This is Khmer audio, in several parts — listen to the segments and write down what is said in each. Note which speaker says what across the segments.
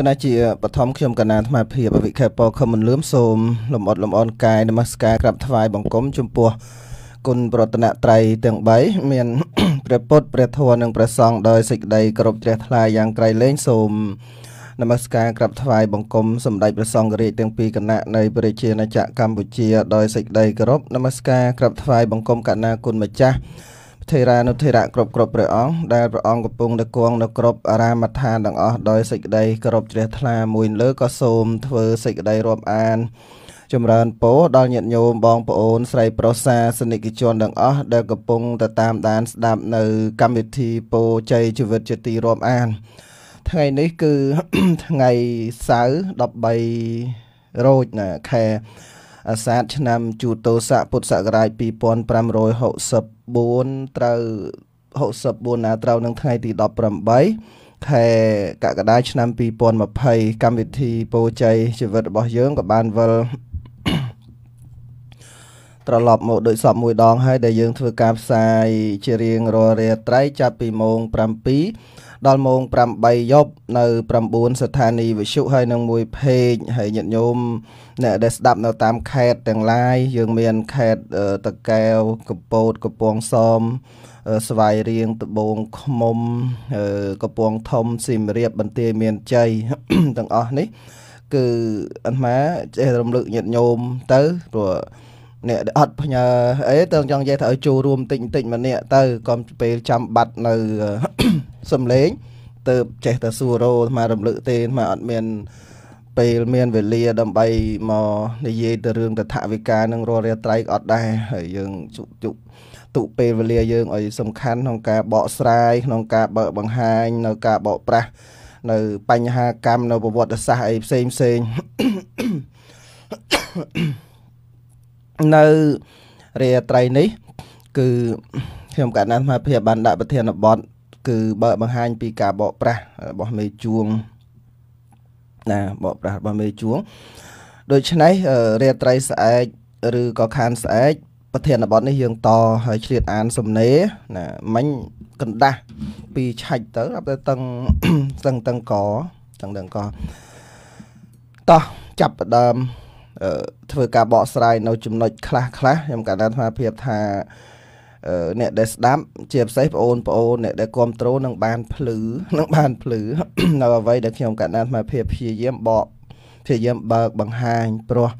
Speaker 1: គណៈជាបឋមខ្ញុំកណាថ្មភាពអវិខេពខំមិនលឿមសូម លំអត់លំអនកាយនមស្ការក្រាបថ្វាយបង្គំចំពោះគុណប្រតនត្រ័យទាំង3មានព្រះពុទ្ធព្រះធម៌និងព្រះសង្ឃដោយសេចក្តីគោរពជ្រះថ្លាយ៉ាងក្រៃលែងសូមនមស្ការក្រាបថ្វាយបង្គំសម្តេចព្រះសង្ឃរាជទាំងពីរគណៈនៃព្រះរាជាណាចក្រកម្ពុជា ដោយសេចក្តីគោរពនមស្ការក្រាបថ្វាយបង្គំកណាគុណម្ចាស់ថេរានុថេរៈគ្រប់គ្រប់ព្រះអង្គដែលព្រះអង្គកំពុងតែគង់នៅគ្រប់អារាមដ្ឋានទាំងអស់ដោយសេចក្តីគោរពជ្រះថ្លាមួយ លើក៏សូមធ្វើសេចក្តីរាប់អាន ចម្រើនពរដល់ញាតិញោមបងប្អូនស្រីប្រុសសាសនិកជនទាំងអស់ដែលកំពុងទៅតាមដាន ស្ដាប់នៅកម្មវិធីពោជ័យជីវិតជាទីរាប់អានថ្ងៃនេះគឺថ្ងៃសៅរ៍13រោចណាខែអាសាឍឆ្នាំជូតោស័កពុទ្ធសករាជ2560 14ត្រូវ64ណាត្រូវនឹងថ្ងៃទី18ខែកក្កដាឆ្នាំ2020កម្មវិធីពោជ័យជីវិតរបស់ យើងក៏បានវិលត្រឡប់មកដូចសពមួយ ដងហើយដែលយើងធ្វើការផ្សាយជារៀងរាល់រាត្រីចាប់ពីម៉ោង7ដល់ម៉ោង8យប់នៅ9ស្ថានីយ៍វិទ្យុហើយនឹងមួយเพจហើយញាតិញោមអ្នកដែលស្ដាប់នៅតាមខេត្តទាំងឡាយយើងមានខេត្តតកែវកំពតកំពង់សោមស្វាយរៀងត្បូងឃ្មុំកំពង់ធំសៀមរាបបន្ទាយមានជ័យទាំងអស់នេះ គឺអត់ម៉ាចេះរំលឹកញាតិញោមទៅព្រោះអ្នកអត់ផ្ញើអីតើចង់និយាយថាឲ្យចូលរួមតិចតិចម្នាក់ទៅកុំពេលចាំបាត់នៅសំលេងទៅចេះតែសួររោអាមករំលឹកទេអាមអត់មានពេលមានវេលា ដើម្បីមកនិយាយទៅរឿងតថវិកានឹងរាល់រាត្រីអត់ដែរហើយយើងជុកជុកទុពេលវេលាយើងឲ្យសំខាន់ក្នុងការបកស្រាយក្នុងការបើកបង្ហាញនៅការបកប្រាស់នៅបញ្ហាកម្មនៅប្រវត្តិសាស្ត្រអីផ្សេងផ្សេង Ahem. នៅរាត្រីនេះ គឺខ្ញុំកណ្ដាលអាភិបាលបានដាក់ប្រធានបទគឺ បើបង្ហាញពីការបកប្រាស់របស់មេជួងណាបកប្រាស់របស់មេជួង ដូច្នេះរាត្រីស្អែកឬក៏ខានស្អែកប្រធានបទនេះយើងតហើយឆ្លៀតអានសំណេរណាមិញកណ្ដាស់ពីឆាច់ទៅអត់ទៅតឹងតឹងតឹងកតឹងតឹងកតោះចាប់ដើមធ្វើការបកស្រាយនៅចំណុចខ្លះខ្លះខ្ញុំកណ្ដាលថាភាពថាអ្នកដែលស្ដាប់ជាពិសេសបងអូនបងអូនអ្នកដែលគ្រប់គ្រងនឹងបានភ្លឺនឹងបានភ្លឺនៅអ្វីដែលខ្ញុំកណ្ដាលថាភាពព្យាយាមបកព្យាយាមបើកបង្ហាញព្រោះ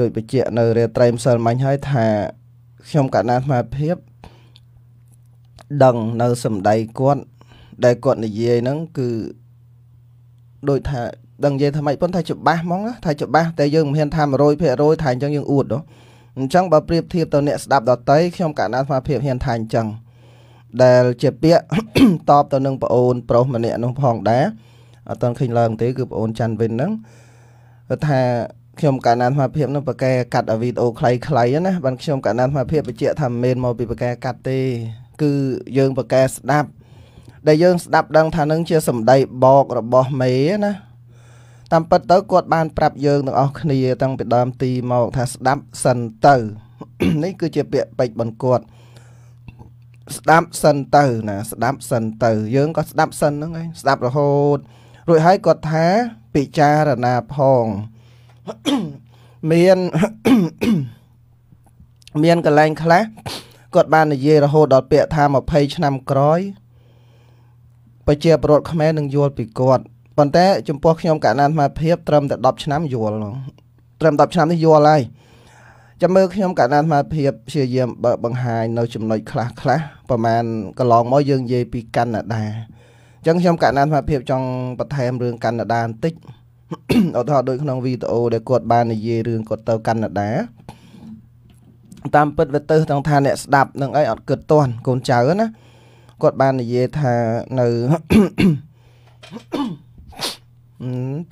Speaker 1: ដោយបញ្ជាក់នៅរាត្រីម្សិលមិញហើយថាខ្ញុំកណ្ដាលអាភិបដឹងនៅសម្ដីគាត់ដែលគាត់និយាយហ្នឹងគឺដូចថាដឹងនិយាយថាម៉េចប៉ុន្តែច្បាស់ហ្មងថាច្បាស់តែយើងមិនហ៊ានថា100%ថាអញ្ចឹងយើងអួតដល់អញ្ចឹងបើប្រៀបធៀបទៅអ្នកស្ដាប់ដតីខ្ញុំកណ្ដាលស្មារតីហ៊ានថាអញ្ចឹងដែលជាពាក្យតបទៅនឹងប្អូនប្រុសម្នាក់នោះផងដែរអត់តឃើញឡើងទេគឺប្អូនច័ន្ទវិនហ្នឹងគាត់ថាខ្ញុំកណ្ដាលស្មារតីនោះប្រកែកាត់វីដេអូខ្លីៗណាបានខ្ញុំកណ្ដាលស្មារតីបញ្ជាក់ថាមិនមែនមកពីប្រកែកាត់ទេ គឺយើងប្រកែស្ដាប់ដែលយើងស្ដាប់ដឹងថានឹងជាសម្ដីបោករបស់មេណាតាមពិតទៅគាត់បានប្រាប់យើងទាំងអស់គ្នាតាំងពីដើមទីមកថាស្ដាប់សិនទៅ នេះគឺជាពាក្យពេចន៍បន្ទាត់ស្ដាប់សិនទៅ ណា ស្ដាប់សិនទៅ យើងក៏ស្ដាប់សិនហ្នឹងឯងស្ដាប់រហូតរួចហើយគាត់ថា ពិចារណាផងមានមានកលែងខ្លះគាត់បាននិយាយរហូតដល់ពាក្យថា20ឆ្នាំក្រោយប្រជាពលរដ្ឋខ្មែរនឹងយល់ពីគាត់ប៉ុន្តែចំពោះខ្ញុំកណ្ដាលអាត្មាភាពត្រឹមតែ10ឆ្នាំយល់ត្រឹម10ឆ្នាំនេះយល់ហើយចាំមើលខ្ញុំកណ្ដាលអាត្មាភាពព្យាយាមបើបង្ហាញនៅចំណុចខ្លះខ្លះប្រហែលកន្លងមកយើងនិយាយពីកាណាដាអញ្ចឹងខ្ញុំកណ្ដាលអាត្មាភាព ចង់បន្ថែមរឿងកាណាដាបន្តិចឧទាហរណ៍ដូចក្នុងវីដេអូដែលគាត់បាននិយាយរឿងគាត់ទៅកាណាដាតាមពិតវាទៅទាំងថាអ្នកស្ដាប់នឹងអីអត់គិតទាន់កូនចៅណាគាត់បាននិយាយថានៅ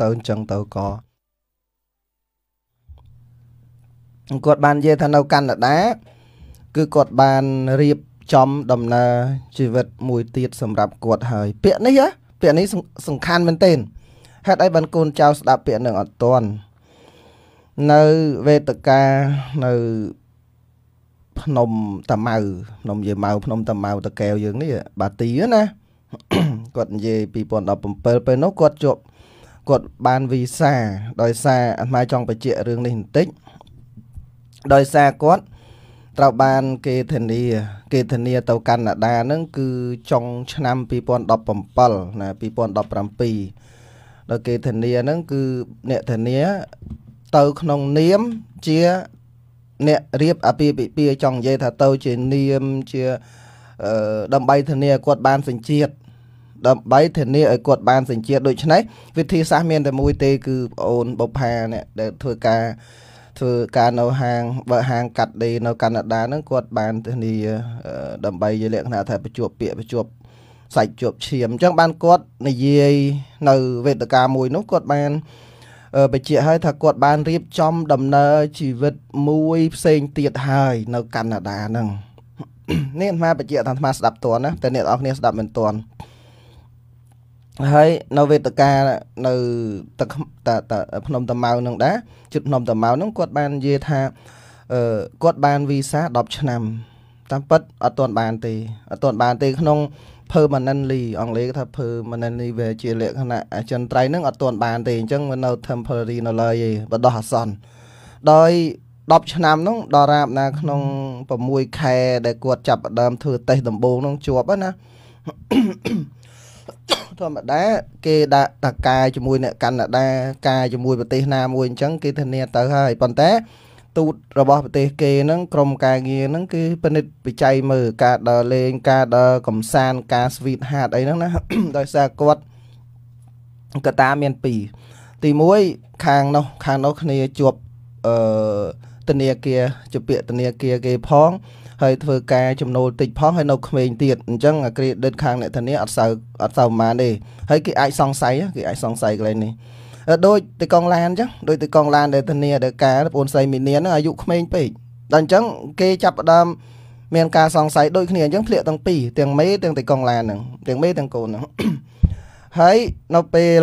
Speaker 1: ទៅអញ្ចឹងទៅក៏គាត់បាននិយាយថានៅកាណាដា គឺគាត់បានរៀបចំដំណើរជីវិតមួយទៀតសម្រាប់គាត់ហើយពាក្យនេះពាក្យនេះសំខាន់មែនទែនហេតុអីបានកូនចៅស្ដាប់ពាក្យនឹងអត់ទាន់នៅវេទកានៅភ្នំតាម៉ៅភ្នំយាម៉ៅភ្នំតាម៉ៅតាកែវយើងនេះបាទីណាគាត់និយាយ2017ពេលនោះគាត់ជាប់គាត់បានវីសាដោយសារអាត្មាចង់បញ្ជាក់រឿងនេះបន្តិចដោយសារគាត់ត្រូវបានគេធានា គេធានា ទៅកាណាដាហ្នឹងគឺចុងឆ្នាំ2017ណា2017ដល់គេធានាហ្នឹងគឺអ្នកធានាទៅក្នុងនាមជាអ្នករៀបអាពាហ៍ពិពាហ៍ចង់និយាយថាទៅជានាមជាដើម្បីធានាគាត់បានសេចក្តីជាតិដើម្បីធានាឲ្យគាត់បានសេចក្តីដូច្នេះវិធីសាស្ត្រមានតែមួយទេគឺប្អូនបុផាអ្នកដែលធ្វើការធ្វើការនៅហាងបើហាងកាត់ដេរនៅ កាណាដាហ្នឹងគាត់បានធានា ដើម្បីជាលក្ខណៈថាបញ្ជាប់ពាក្យបញ្ជាប់សាច់ជាប់ឈាមអញ្ចឹងបានគាត់និយាយនៅវេទិកាមួយនោះគាត់បានបញ្ជាក់ឲ្យថាគាត់ បានរៀបចំដំណើរជីវិតមួយផ្សេងទៀតហើយ នៅ កាណាដាហ្នឹងនេះអាត្មាបញ្ជាក់ថាអាត្មាស្ដាប់តន់ណាតែអ្នកនរគ្នាស្ដាប់មិនតន់ហើយនៅវេទិកានៅទឹកតាភ្នំតាម៉ៅនឹងដែរជិតភ្នំតាម៉ៅនឹងគាត់បាននិយាយថាអឺគាត់បានវីសា10ឆ្នាំតាមពិតអត់ទាន់បានទេអត់ទាន់បានទេក្នុង permanently អង់គ្លេសគេថា permanently វាជាលក្ខណៈអចិន្ត្រៃយ៍នឹងអត់ទាន់បានទេអញ្ចឹងវានៅ temporary នៅឡើយឯងបដោះអាសន្នដោយ10ឆ្នាំនោះដរាបណា ក្នុង6ខែដែលគាត់ចាប់ដើមធ្វើតេស្តដំបូងនោះជាប់ណាធម្មតាគេដាក់តកាជាមួយអ្នកកាណាដាកាជាមួយប្រទេសណាមួយអញ្ចឹងគេធានា ទៅហើយប៉ុន្តែ ទូតរបស់ប្រទេសគេហ្នឹងក្រុមការងារហ្នឹងគឺពិនិត្យវិច័យមើលការដើរលេងការដើរកំសាន្តការ sweet heart អីហ្នឹងណាដោយសារគាត់កតាមាន2ទី1ខាងនោះខាងនោះគ្នាជាប់អឺធនាគារជាពាក្យធនាគារគេផងហើយធ្វើការចំណូលតិចផងហើយនៅក្មេងទៀតអញ្ចឹងអាគ្រីដិតខាងអ្នកធានាអត់សូវអត់សូវប៉ុន្មានទេហើយគេអាចសង្ស័យគេអាចសង្ស័យកន្លែងនេះដូចទៅកងឡានអញ្ចឹងដូចទៅកងឡានដែលធានាដែលការប្អូនស្រីមីនាហ្នឹងអាយុក្មេងពេកដល់អញ្ចឹង គេចាប់ផ្ដើមមានការសង្ស័យដូចគ្នាអញ្ចឹងធ្លាក់ទាំងពីរទាំងមេទាំងទៅកងឡានហ្នឹងទាំងមេទាំងកូនហ្នឹងហើយនៅពេល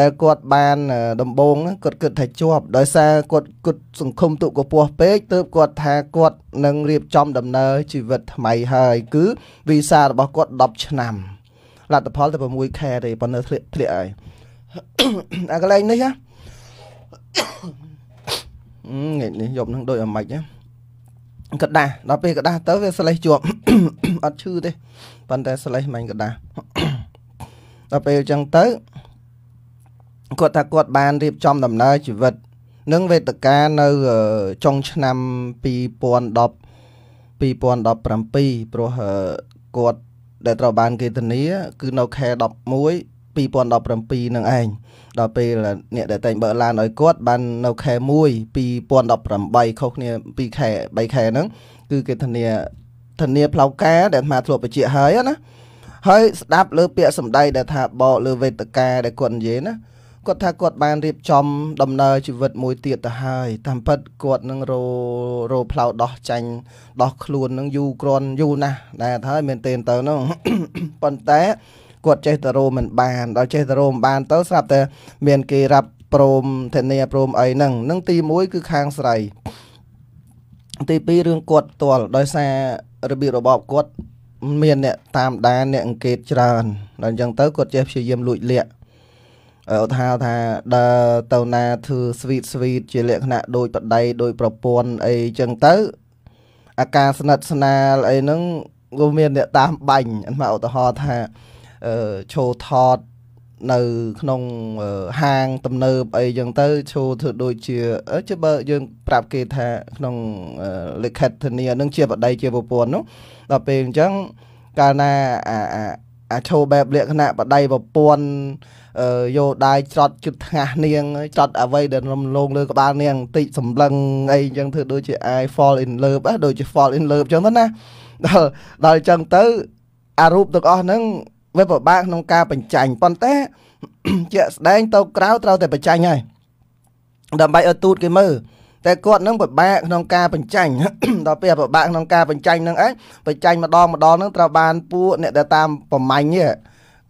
Speaker 1: ដែលគាត់បាន ដំបងគាត់គិតថាជាប់ដោយសារគាត់គិតសង្គមទុកកពស់ពេកទើបគាត់ថាគាត់នឹងរៀបចំដំណើរជីវិតថ្មីហើយគឺវីសារបស់គាត់10ឆ្នាំលទ្ធផលតែ6ខែទេប៉ុន្តែធ្លាក់ធ្លាក់ហើយអាកន្លែងនេះណាថ្ងៃនេះយប់នឹងដូចអាម៉េចណាกระดาษដល់ពេលกระดาษទៅវាស្លេះជាប់អត់ឈឺទេប៉ុន្តែស្លេះមិនกระดาษដល់ពេលអញ្ចឹងទៅគាត់ថាគាត់បានរៀបចំដំណើរជីវិត និងវេទិកានៅចុងឆ្នាំ2010 2017ព្រោះគាត់ដែលត្រូវបាន គេធានា គឺនៅខែ11 2017នឹងឯងដល់ពេលអ្នកដែលតែងបើកឡានឲ្យគាត់បាននៅខែ1 2018ខុសគ្នា2ខែ3ខែហ្នឹងគឺគេធានាធានា ផ្លូវការដែលអាត្មាធ្លាប់បញ្ជាក់ហើយណាហើយស្ដាប់លើពាក្យសម្ដីដែល ថាបកលើវេទិកាដែលគាត់និយាយណាគាត់ថាគាត់បានរៀបចំដំណើរជីវិតមួយទៀតទៅហើយតាមពិតគាត់នឹងរោរោផ្លោដោះចាញ់ដោះខ្លួននឹងយូរក្រន់យូរណាស់ដែលថាមែនទែនទៅនោះប៉ុន្តែគាត់ចេះតែរោមិនបានដល់ចេះតែរោមិនបានទៅស្រាប់តែមានគេរាប់ព្រមធានាព្រមអីហ្នឹងនឹងទី1គឺខាងស្រីទី2រឿងគាត់ផ្ទាល់ដោយសាររបៀបរបបគាត់មានអ្នកតាមដានអ្នកអង្កេតច្រើនដល់អញ្ចឹងទៅគាត់ចេះព្យាយាម លួចលាក់ឧទាហរណ៍ថាដើរទៅណាធ្វើ sweet sweet ជាលក្ខណៈដូចប្តីដូច ប្រពន្ធអីចឹងទៅ អាការស្និទ្ធស្នាលអីហ្នឹងក៏មានអ្នកតាមបាញ់អាមកឧទាហរណ៍ថាអឺឈោថតនៅក្នុងហាងទំនើបអីចឹងទៅឈោធ្វើដូចជាជិបើយើង ប្រាប់គេថាក្នុងលិខិតធានានឹងជាប្តីជាប្រពន្ធនោះដល់ពេលអញ្ចឹងកាលណាអាអាឈោបែបលក្ខណៈប្តីប្រពន្ធយោដៃច្រត់ជិតថាសនាងច្រត់អ្វីដែលរំលងលើក្បាលនាងបន្តិចសម្លឹងអីអញ្ចឹងធ្វើដូចជា I fall in love ដូចជា fall in love អញ្ចឹងទៅណាដល់ដល់អញ្ចឹងទៅអារូបទាំងអស់ហ្នឹងវាពិបាកក្នុងការបញ្ចាញ់ប៉ុន្តែជាក់ស្ដែងទៅក្រៅត្រូវតែបញ្ចាញ់ហើយដើម្បីឲ្យទូតគេមើលតែគាត់នឹងពិបាកក្នុងការបញ្ចាញ់ដល់ពេលពិបាកក្នុងការបញ្ចាញ់នឹងឯងបញ្ចាញ់ម្ដងម្ដងនឹងត្រូវបានពួកអ្នកដែលតាមប្រម៉ាញ់នេះ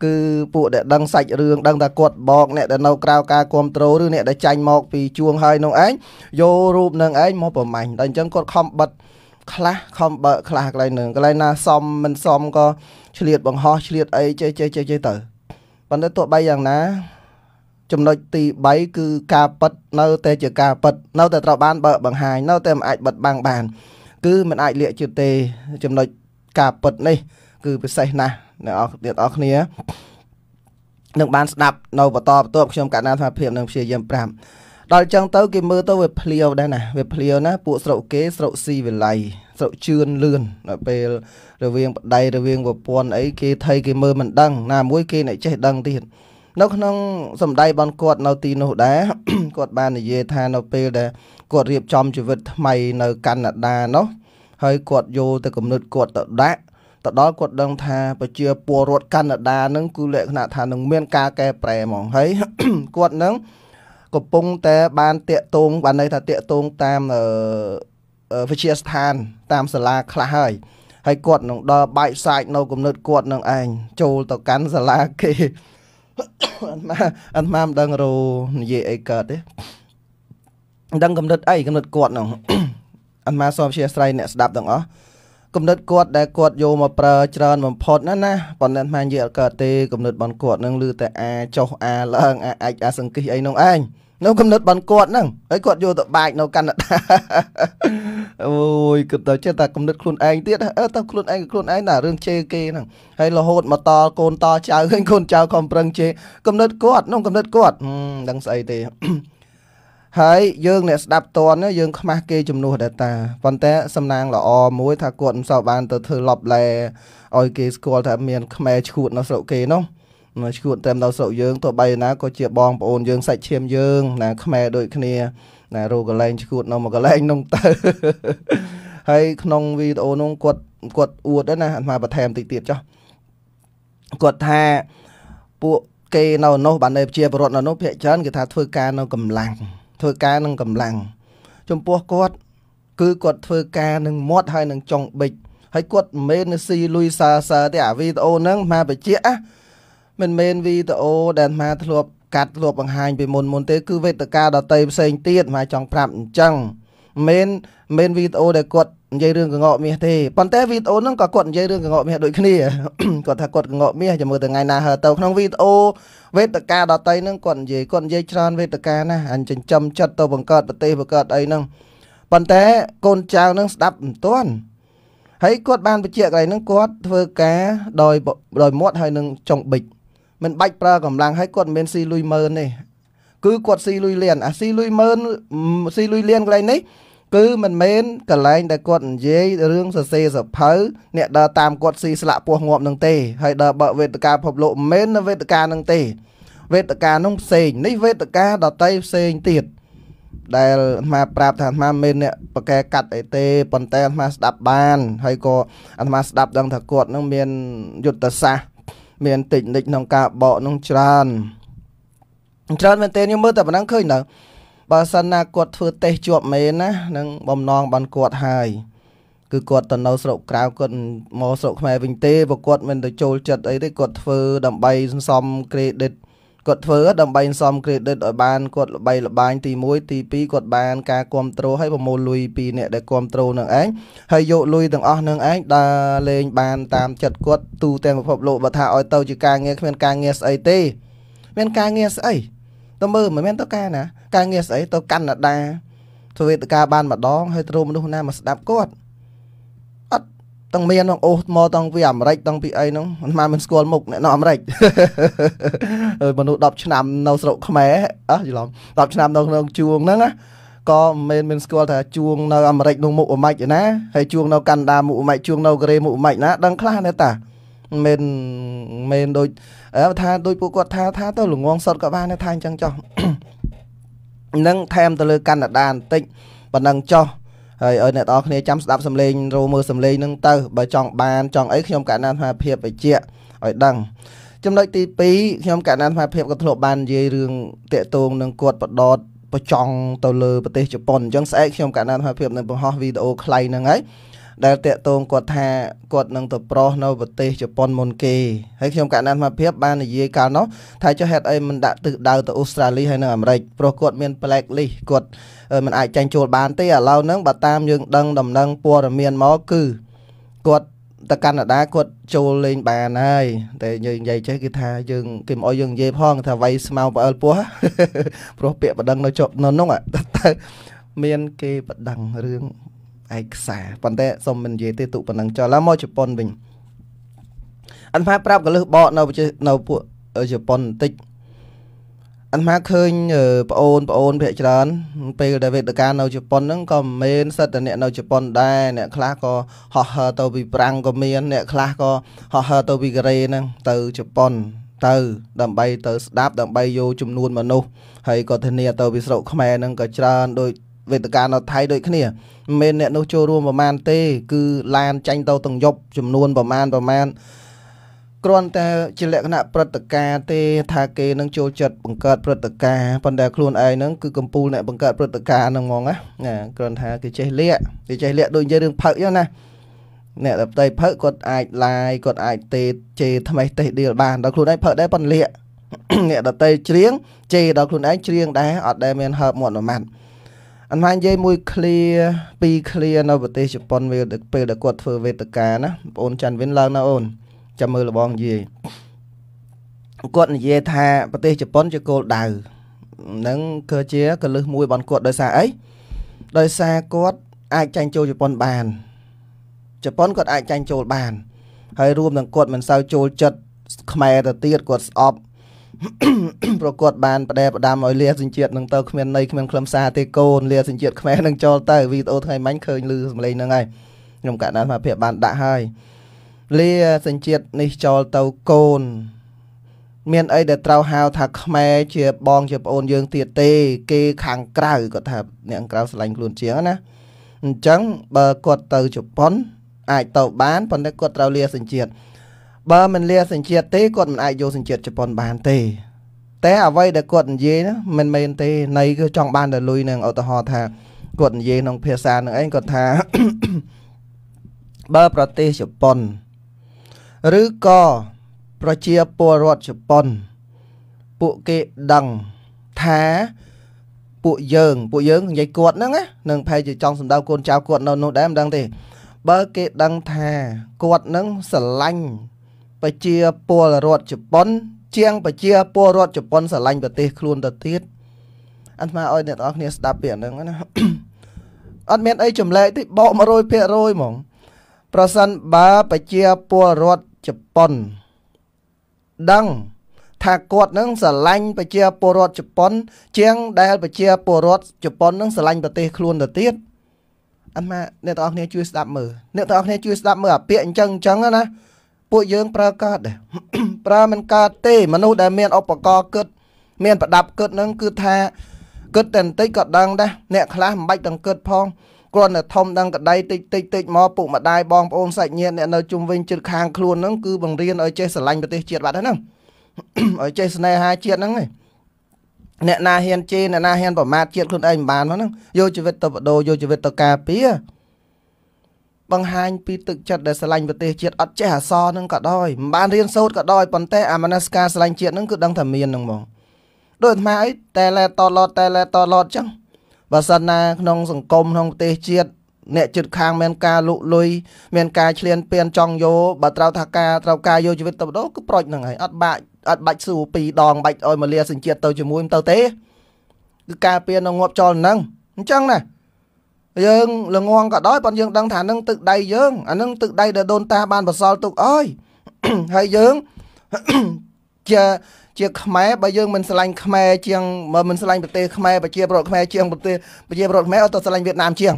Speaker 1: គឺពួកដែលដឹងសាច់រឿងដឹងថាគាត់បោកអ្នកដែលនៅក្រៅការគ្រប់គ្រងឬអ្នកដែលចាញ់មកពីជួងហើយនោះឯងយករូបនឹងឯងមកប្រមាញ់តែអញ្ចឹងគាត់ខំបិទខ្លះខំបើកខ្លះកន្លែងនឹងកន្លែងណាសមមិនសមក៏ឆ្លៀតបង្ហោះឆ្លៀតអីចេះចេះចេះចេះទៅប៉ុន្តែទោះបីយ៉ាងណាចំណុចទី3គឺការប៉ັດនៅតែជាការប៉ັດនៅតែត្រូវបានបើកបង្ហាញនៅតែមិនអាចបិទបាំងបាន គឺមិនអាចលាក់ជិតទេ ចំណុចការប៉ັດនេះគឺពិសេសណាស់អ្នកអរគ្នានឹងបានស្ដាប់នៅបន្តបន្ទាប់ខ្ញុំកណ្ដាលថាភាពនឹងព្យាយាមប្រាប់ដល់អញ្ចឹងទៅគេមើលទៅវាភ្លាវដែរណាវាភ្លាវណាពួកស្រុកគេស្រុកស៊ីវិល័យស្រុកជឿនលឿនដល់ពេលរវាងបដៃរវាងប្រពន្ធអីគេថៃគេមើលមិនដឹង ណាមួយគេអ្នកចេះដឹងទៀតនៅក្នុងសម្ដីបនគាត់នៅ ទីនោះដែរគាត់បាននិយាយថានៅពេលដែលគាត់រៀបចំជីវិតថ្មីនៅ កាណាដា នោះហើយគាត់យកទៅកំណត់គាត់ទៅដាក់ទៅដល់គាត់ដឹងថាប្រជាពលរដ្ឋកាណាដានឹងគឺលក្ខណៈថានឹងមានការកែប្រែហ្មងហើយគាត់នឹងកំពុងតែបានតាកតងបានន័យថាតាកតងតាមវិជាស្ថាន តាមសាលាខ្លះហើយហើយគាត់នឹងដល់បាយផ្សាយនៅគំនិតគាត់នឹងឯងចូលទៅកាន់សាលាគេអត់មកអត់មកមិនដឹងរោនិយាយអីកើតទេមិនដឹងគំនិតអីគំនិតគាត់នឹងអត់មកសពជាស្រ័យអ្នកស្ដាប់ទាំងអស់គំនិតគាត់ដែលគាត់យកមកប្រើច្រើនបំផុតណាណាប៉ុន្តែអាយើងអត់កើតទេគំនិតបនគាត់នឹងឮតែអាចុះអាឡើងអាអាចអាសង្គិះអីនោះឯងនៅគំនិតបនគាត់ហ្នឹងហើយគាត់យកទៅបាចនៅកាណាដាអូយគិតទៅចេះតែគំនិតខ្លួនឯងទៀតអើតើខ្លួនឯងខ្លួនឯងណារឿងជេរគេហ្នឹងហើយរហូតមកតកូនតចៅឃើញកូនចៅខំប្រឹងជេរគំនិតគាត់នោះគំនិតគាត់ដឹងស្អីទេហើយយើងអ្នកស្ដាប់តនយើងខ្មាស់គេជំនួសដែរតាប៉ុន្តែសំណាងល្អមួយថាគាត់មិនសូវបានទៅធ្វើលបលែឲ្យគេស្គាល់ថាមានខ្មែរឈួតនៅស្រុកគេនោះនៅឈួតតាមដល់ស្រុកយើងទោះបីណាក៏ជាបងប្អូនយើងសាច់ឈាមយើង ណាខ្មែរដូចគ្នាណារកកលែងឈួត នៅមួយកលែងនោះទៅហើយក្នុងវីដេអូនោះគាត់គាត់អួតណាអាត្មាបន្ថែមតិចទៀតចុះគាត់ថាពួកគេនៅនោះបាននៅជាពលរដ្ឋនៅនោះភាគច្រើនគេថាធ្វើការនៅកម្លាំងធ្វើការនឹងកម្លាំងចំពោះគាត់ គឺគាត់ធ្វើការនឹងមាត់ហើយនឹងចុងបិចហើយគាត់មិនមែនស៊ីលុយសើសើទេអាវីដេអូហ្នឹងមកបញ្ជាក់ណាមិនមែនវីដេអូដែលអាធ្លាប់កាត់ធ្លាប់បង្ហាញពីមុនមុនទេគឺវេទិកាដតីផ្សេងទៀតមកចង់ប្រាប់អញ្ចឹងមិនមិនវីដេអូដែលគាត់និយាយរឿងកងកមាសទេប៉ុន្តែវីដេអូហ្នឹងក៏គាត់និយាយរឿងកងកមាសដូចគ្នាគាត់ថាគាត់កងកមាសចាំមើលទៅថ្ងៃណាហើទៅក្នុងវីដេអូវេទកាដតៃហ្នឹងគាត់និយាយគាត់និយាយច្រើនវេទកាណាអញចិញ្ចឹមចិត្តទៅបង្កើតប្រទេសបង្កើតអីហ្នឹងប៉ុន្តែកូនចៅហ្នឹងស្ដាប់មិនទាន់ហើយគាត់បានបញ្ជាក់កន្លែងហ្នឹងគាត់ធ្វើការដោយដោយមាត់ហើយនឹងចុងបិចមិនបាច់ប្រើកម្លាំងហើយគាត់មិនមែនស៊ីលុយមើលទេគឺគាត់ស៊ីលុយលៀនអាស៊ីលុយម៉ឺនស៊ីលុយលៀនកន្លែងនេះ គឺមិនមែនកន្លែងដែលគាត់និយាយរឿងសរសេរសភៅអ្នកដើរតាមគាត់ស៊ីស្លាក់ពោះងាប់នឹងទេ ហើយដើរបើកវេទិកាភពលោកមិនមែននៅវេទិកានឹងទេវេទិកានោះផ្សេងនេះវេទិកាដតៃផ្សេងទៀតដែលអាត្មាប្រាប់ថាអាត្មាមិនអ្នកប្រកែកាត់អីទេប៉ុន្តែអាត្មាស្ដាប់បានហើយក៏អាត្មាស្ដាប់ដឹងថាគាត់នឹងមានយុទ្ធសាស្ត្រមានតិចនិចក្នុងការបកនឹងច្រើនច្រើនមែនទែនខ្ញុំមើលតែប៉ុណ្ណឹងឃើញទៅបើសិនណាគាត់ធ្វើតេស្តជាប់មែនណានឹងបំណងបានគាត់ហើយគឺគាត់ទៅនៅស្រុកក្រៅគាត់មកស្រុកខ្មែរវិញទេព្រោះគាត់មិនទៅចូលចិត្តអីទេគាត់ធ្វើដើម្បីសន្សំ credit គាត់ធ្វើដើម្បីសន្សំ credit ឲ្យបានគាត់ល្បីល្បាញទី1ទី2គាត់បាន ការគ្រប់គ្រងឲ្យប្រមូលលុយពី អ្នកដែលគ្រប់គ្រងនឹងឯងហើយយកលុយទាំងអស់នឹងឯងដើរលេង បានតាមចិត្តគាត់ទូទាំងពិភពលោកបើថាឲ្យទៅជាការងារគ្មានការងារស្អីទេមានការងារស្អីតើមើលមិនមែនទៅការណា ការងារស្អីទៅកាណាដា ធ្វើវេទកាបានម្ដងហើយត្រូវមនុស្សណាមកស្ដាប់គាត់អត់ទាំងមានទាំងអូសមកទាំងពីអាមេរិកទាំងពីអីហ្នឹងមិនមិនស្គាល់មុខអ្នកនៅអាមេរិកមនុស្ស10ឆ្នាំនៅស្រុកខ្មែរអោះច្រឡំ10ឆ្នាំនៅក្នុងជួងហ្នឹងណាក៏មិនមានស្គាល់ថាជួងនៅអាមេរិកនោះមុខអម៉េចណាហើយជួងនៅកាណាដាមុខអម៉េចជួងនៅកូរ៉េមុខអម៉េចណាដឹងខ្លះណែតាមិនមិនដូចថាដូចពួកគាត់ថាថាទៅល្ងងសុតក៏បានថាអញ្ចឹងចុះនឹងថែមទៅលើកាណាដាបន្តិចប៉ុណ្ណឹងចុះហើយឲ្យអ្នកនរគ្នាចាំស្ដាប់សំឡេងរោមើលសំឡេងនឹងទៅបើចង់បានចង់អីខ្ញុំកណ្ដាលថាភាពវិជ្ជាឲ្យដឹង ចំណុចទី2ខ្ញុំកណ្ដាលថាភាពក៏ធ្លាប់បាននិយាយរឿងតេតងនឹងគាត់បដតបចង់ទៅលើប្រទេសជប៉ុនអញ្ចឹងស្អែកខ្ញុំកណ្ដាលថាភាពនឹងបង្ហោះវីដេអូខ្លៃហ្នឹងហើយដែលតាកតងគាត់ថាគាត់នឹងទៅប្រោះនៅប្រទេសជប៉ុនមុនគេហើយខ្ញុំកណ្ដាលអាភិបបាននិយាយកាលនោះថាចុះហេតុអីមិនដាក់ទិសដៅទៅអូស្ត្រាលីហើយនៅអាមេរិកព្រោះគាត់មាន black list គាត់មិនអាចចាញ់ចូលបានទេឥឡូវហ្នឹងបើតាមយើងដឹងដំណឹងព័ត៌មានមកគឺគាត់ទៅកាណាដាគាត់ចូលលេងបានហើយតែយើងនិយាយចេះគឺថាយើងគេមិនអោយយើងនិយាយផងថាវៃស្មៅប្អើលពោះព្រោះពាក្យបដិងនៅចុកនៅនោះតែមានគេបដិងរឿងឯកសារប៉ុន្តែសូមមិននិយាយទេទុប៉ុណ្ណឹងចុះឡើមកជប៉ុនវិញអន្តមាប្រាប់កលឹះបកនៅនៅពួកជប៉ុនបន្តិចអន្តមាឃើញប្អូនប្អូនភាកច្រើនពេលដែលវេទកានៅជប៉ុនហ្នឹងក៏មិនមែនសិតតែអ្នកនៅជប៉ុនដែរអ្នកខ្លះក៏ហោះហើរទៅពីប្រាំងក៏មានអ្នកខ្លះក៏ហោះហើរទៅពីកូរ៉េហ្នឹងទៅជប៉ុនទៅ ដើម្បី ទៅស្ដាប់ ដើម្បីយកចំនួនមនុស្សហើយក៏ធានា ទៅពីស្រុកខ្មែរហ្នឹងក៏ច្រើនដូចវេទិកានៅថៃដូចគ្នាមិនមែនអ្នកនោះចូលរួមប្រមាណទេគឺឡានចាញ់ទៅទាំងយប់ ចំនួនប្រមាណប្រមាណគ្រាន់តែជាលក្ខណៈព្រឹត្តិការទេ ថាគេនឹងចូលចិត្តបង្កើតព្រឹត្តិការប៉ុន្តែខ្លួនឯងហ្នឹងគឺកំពូលអ្នកបង្កើតព្រឹត្តិការហ្នឹងហ្មងណាគ្រាន់ថាគេចេះលាកគេចេះលាកដូចនិយាយរឿងផឹកចឹងណាអ្នកដតីផឹកគាត់អាចឡាយគាត់អាចទេជេថ្មេះទេដៀលបានដល់ខ្លួនឯងផឹកដែរប៉ុន្តែលាក អ្នកដតីច្រៀងជេដល់ខ្លួនឯងច្រៀងដែរអត់ដែលមានហើបមាត់មួយម៉ាត់អន្មាននិយាយមួយឃ្លាពីរឃ្លានៅប្រទេសជប៉ុនវាពេលដែលគាត់ធ្វើវេទកាណាបងអូនច័ន្ទវិនឡើងណាអូនចាំមើលលបងនិយាយគាត់និយាយថាប្រទេសជប៉ុនជាគោលដៅនឹងគឺជា កលឹះមួយរបស់គាត់ដោយសារអីដោយសារគាត់អាចចាញ់ចូលជប៉ុនបានជប៉ុនគាត់អាចចាញ់ចូល បាន ហើយរួមនឹងគាត់មិនសូវចូលចិត្តខ្មែរទៅទៀតគាត់ស្អប់ប្រកួតបានផ្ដែផ្ដាំឲ្យលាសញ្ជាតិនឹងទៅគ្មានន័យគ្មានខ្លឹមសារទេកូនលាសញ្ជាតិខ្មែរនឹងចូលទៅវីដេអូថ្ងៃមិញឃើញឮសម្លេងហ្នឹងហើយខ្ញុំកណ្ដាលសមាភិបបានដាក់ហើយលាសញ្ជាតិនេះចូលទៅកូន មានអីដែលត្រូវហៅថាខ្មែរជាបងជាប្អូនយើងទៀតទេ គេខាងក្រៅគាត់ថាអ្នកក្រៅឆ្លាញ់ខ្លួនជាងណាអញ្ចឹងបើគាត់ទៅជប៉ុន អាចទៅបានប៉ុន្តែគាត់ត្រូវលាសញ្ជាតិបើមិនលាសញ្ជាតិទេគាត់មិនអាចយកសញ្ជាតិជប៉ុនបានទេតែអ្វីដែលគាត់និយាយណាមិនមែនទេន័យគឺចង់បានតែលុយនឹងឧទាហរណ៍ថាគាត់និយាយក្នុងភាសានឹងឯងគាត់ថាបើប្រទេសជប៉ុនឬក៏ប្រជាពលរដ្ឋជប៉ុនពួកគេដឹងថាពួកយើងពួកយើងនិយាយគាត់ហ្នឹងណានឹងប្រហែលជាចង់សម្ដៅកូនចៅគាត់ នៅនោះដែរមិនដឹងទេ បើគេដឹងថាគាត់នឹងស្រឡាញ់ប្រជាពលរដ្ឋជប៉ុន ជាងប្រជាពលរដ្ឋជប៉ុនស្រឡាញ់ប្រទេសខ្លួនទៅទៀតអាត្មាឲ្យអ្នកទាំងអស់គ្នាស្ដាប់ពាក្យហ្នឹងណាអត់មានអីចម្លែកទេបក100%ហ្មង ប្រសិនបើប្រជាពលរដ្ឋជប៉ុន ដឹងថាគាត់នឹងស្រឡាញ់ប្រជាពលរដ្ឋជប៉ុនជាងដែលប្រជាពលរដ្ឋជប៉ុននឹងស្រឡាញ់ប្រទេសខ្លួនទៅទៀតអាត្មាអ្នកទាំងអស់គ្នាជួយស្ដាប់មើលអ្នកទាំងអស់គ្នាជួយស្ដាប់មើលអាពាក្យអញ្ចឹងអញ្ចឹងណាពួកយើង ប្រើកើតដែរប្រើមិនកើតទេមនុស្សដែលមានឧបករណ៍គិតមានប្រដាប់គិតហ្នឹង គឺថាគិតតែបន្តិចក៏ដឹងដែរអ្នកខ្លះមិនបាច់ទាំងគិតផងគ្រាន់តែធំដឹងក្តីតិចតិចតិចមកពួកម្ដាយបងប្អូនសាច់ញាតិអ្នកនៅជុំវិញជិតខាងខ្លួនហ្នឹងគឺបង្រៀនឲ្យចេះស្រឡាញ់ប្រទេសជាតិបាត់ហ្នឹងឲ្យចេះស្នេហាជាតិហ្នឹងឯងអ្នកណាហ៊ានជេរអ្នកណាហ៊ានប្រមាថជាតិខ្លួនឯងមិនបានហ្នឹងយកជីវិតទៅបដូរយកជីវិតទៅការពារបង្ហាញពីទឹកចិត្តដែលស្រឡាញ់ប្រទេសជាតិអត់ចេះអសរនឹងក៏ដោយមិនបានរៀនសូត្រក៏ដោយប៉ុន្តែអាមនស្ការស្រឡាញ់ជាតិនឹងគឺដឹងថាមាននឹងហ្មងដូចអាត្មាអីតែឡែតឡតតែឡែតឡតចឹងបើសិនណាក្នុង សង្គមក្នុងប្រទេសជាតិអ្នកជិតខាងមានការលុកលុយមានការឈ្លានពានចង់យកបើត្រូវថាការត្រូវការយកជីវិតទៅបដូរគឺប្រូចនឹងហើយអត់បាក់អត់បាច់សួរពីរដងបាច់ឲ្យមកលាសញ្ជាតិទៅជាមួយមិនទៅទេគឺការពៀននៅងាប់ចោលនឹងអញ្ចឹងណាយើងល្ងងក៏ដោយប៉ុន្តែយើងដឹងថានឹងទឹកដៃយើងអានឹងទឹកដៃដែលដូនតាបានបន្សល់ទុកឲ្យហើយយើងជាជាខ្មែរបើយើងមិនស្រឡាញ់ខ្មែរជាងមិនស្រឡាញ់ប្រទេសខ្មែរប្រជាប្រដ្ឋខ្មែរជាងប្រទេសប្រជាប្រដ្ឋខ្មែរអត់ទៅស្រឡាញ់វៀតណាមជាង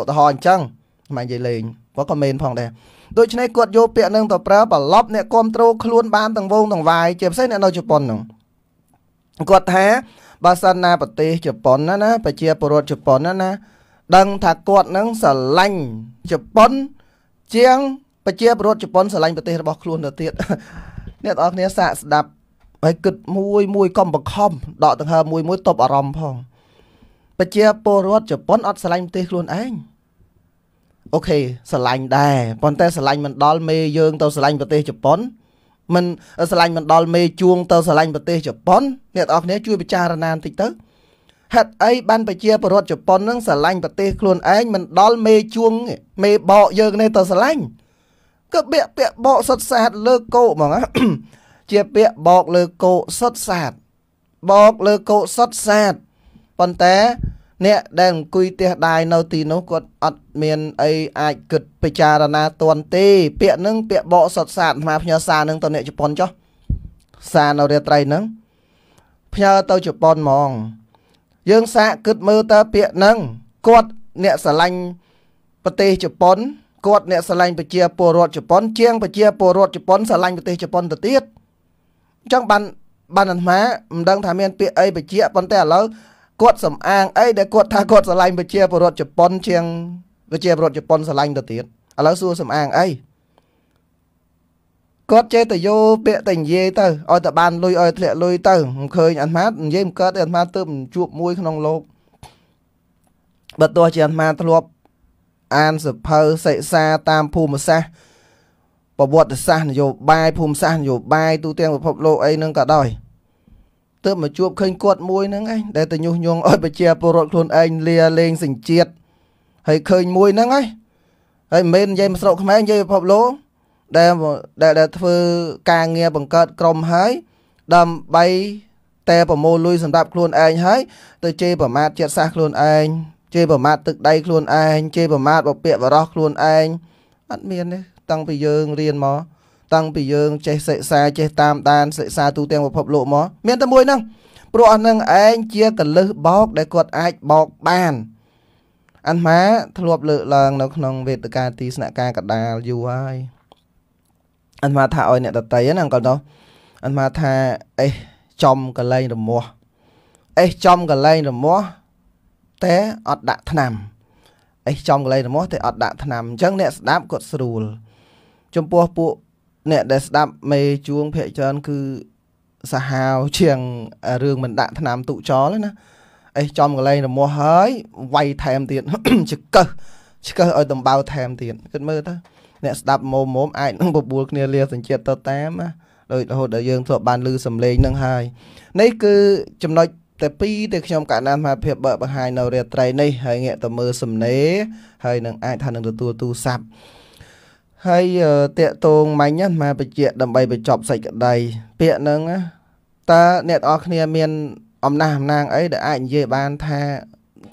Speaker 1: ឧទាហរណ៍អញ្ចឹងខ្មែរនិយាយលេងព្រោះក៏មែនផងដែរដូច្នេះគាត់យកពាក្យនឹងទៅប្រើប្រឡប់អ្នកគ្រប់គ្រងខ្លួន បានទាំងវងទាំងវាយជាពិសេសអ្នកនៅជប៉ុនហ្នឹងគាត់ថាបើសិនណាប្រទេសជប៉ុនណាណាប្រជាពលរដ្ឋជប៉ុនណាណាដឹងថាគាត់នឹងស្រឡាញ់ជប៉ុនជាងប្រជាពលរដ្ឋជប៉ុនស្រឡាញ់ប្រទេសរបស់ខ្លួនទៅទៀតអ្នកទាំងអស់គ្នាសាកស្ដាប់ហើយគិតមួយមួយកំបង្ខំដកដង្ហើមមួយមួយតបអារម្មណ៍ផងប្រជាពលរដ្ឋជប៉ុនអត់ស្រឡាញ់ប្រទេសខ្លួនឯងអូខេស្រឡាញ់ដែរប៉ុន្តែស្រឡាញ់មិនដល់មេយើងទៅស្រឡាញ់ប្រទេសជប៉ុនមិនស្រឡាញ់មិនដល់មេជួងទៅស្រឡាញ់ប្រទេសជប៉ុនអ្នកទាំងអស់គ្នាជួយពិចារណាបន្តិចទៅហេតុអីបានប្រជាពលរដ្ឋជប៉ុនហ្នឹងស្រឡាញ់ប្រទេសខ្លួនឯងមិនដល់មេជួងមេបកយើងនេះទៅស្រឡាញ់ក៏ពាក្យពាក្យបកសុតសាតលើកោហ្មងជាពាក្យបកលើកោសុតសាតបកលើកោសុតសាតប៉ុន្តែអ្នកដែលអង្គុយទៀះដាយនៅទីនោះគាត់អត់មានអីអាចគិតពិចារណាទាន់ទេពាក្យហ្នឹងពាក្យបកសុតសាតអាផ្ញើសារហ្នឹងទៅអ្នកជប៉ុនចុះសារនៅរាត្រីហ្នឹងផ្ញើទៅជប៉ុនហ្មងយើងសាកគិតមើលតើពាក្យហ្នឹងគាត់អ្នកស្រឡាញ់ប្រទេសជប៉ុនគាត់អ្នកស្រឡាញ់ប្រជាពលរដ្ឋជប៉ុនជាងប្រជាពលរដ្ឋជប៉ុនស្រឡាញ់ប្រទេសជប៉ុនទៅទៀតអញ្ចឹងបាន បានអាត្មាមិនដឹងថាមានពាក្យអីបជាប៉ុន្តែឥឡូវគាត់សំអាងអីដែលគាត់ថាគាត់ស្រឡាញ់ប្រជាពលរដ្ឋជប៉ុន ជាងប្រជាពលរដ្ឋជប៉ុនស្រឡាញ់ទៅទៀតឥឡូវសួរសំអាងអីគាត់ចេះតែយកពាក្យតែនិយាយទៅឲ្យតែបានលុយឲ្យធ្លាក់លុយទៅមិនឃើញអាត្មានិយាយមិនកើតទេអាត្មាទើបជួបមួយក្នុងលោកបើទោះជាអាត្មាធ្លាប់អានសភៅសិក្សាតាមភូមិសាស្ត្រប្រវត្តិសាស្ត្រនយោបាយភូមិសាស្ត្រនយោបាយទូទាំងពិភពលោកអីហ្នឹងក៏ដោយទើបមកជួបឃើញគាត់មួយហ្នឹងឯងដែលទៅញុះញង់ឲ្យប្រជាពលរដ្ឋខ្លួនឯងលាលេងសញ្ជាតិហើយឃើញមួយហ្នឹងឯងហើយមិនមែននិយាយមិនស្រុកខ្មែរនិយាយពិភពលោកដែលដែលធ្វើការងារបង្កើតក្រុមហើយដើម្បីតែប្រមូលលុយសម្រាប់ខ្លួនឯងហើយទៅជេរប្រមាថជាតិសាសន៍ខ្លួនឯងជេរប្រមាថទឹកដីខ្លួនឯងជេរប្រមាថបពាកបរោះខ្លួនឯងអត់មានទេតាំងពីយើងរៀនមកតាំងពីយើង ចេះសិក្សាចេះតាមដានសិក្សាទូទាំងពិភពលោកមក មានតែមួយហ្នឹងព្រោះអស់ហ្នឹងឯងជាកលឹះបោកដែលគាត់អាចបោកបានអាត្មាធ្លាប់លើកឡើងនៅក្នុងវេទិកាទីស្នាក់ការកដាលយូរហើយអាត្មាថាឲ្យអ្នកតន្ត្រីណាអង្គលនោះអាត្មាថាអេះចំកលែងរមាស់អេះចំកលែងរមាស់តែអត់ដាក់ថ្នាំអេះចំកលែងរមាស់តែអត់ដាក់ថ្នាំអញ្ចឹងអ្នកស្ដាប់គាត់ស្រួលចំពោះពួកអ្នកដែលស្ដាប់មេជួងភាកច្រើនគឺសាហាវជាងរឿងមិនដាក់ថ្នាំទុចោលណាអេះចំកលែងរមាស់ហើយវាយថែមទៀតចកឹះឆ្កឹះឲ្យដំបៅថែមទៀតគិតមើលទៅអ្នកស្ដាប់មុំមុំអាចនឹងបបួល គ្នាលាសញ្ជាតិទៅតាមណាដោយរហូតដល់យើងធ្លាប់បានឮសំឡេងនឹងហើយនេះគឺចំណុចតែពីរដែលខ្ញុំកណ្ដាលមហាភាពបើកបង្ហាញនៅរាត្រីនេះហើយងាកទៅមើលសំណេរហើយនឹងអាចថានឹងទទួលទូរស័ព្ទហើយតាកតងមាញ់ណាមកបញ្ជាក់ដើម្បីបញ្ចប់សេចក្តីពាក្យហ្នឹងតើអ្នកទាំងអស់គ្នាមានអំណះអំណាងអីដែលអាចនិយាយបានថា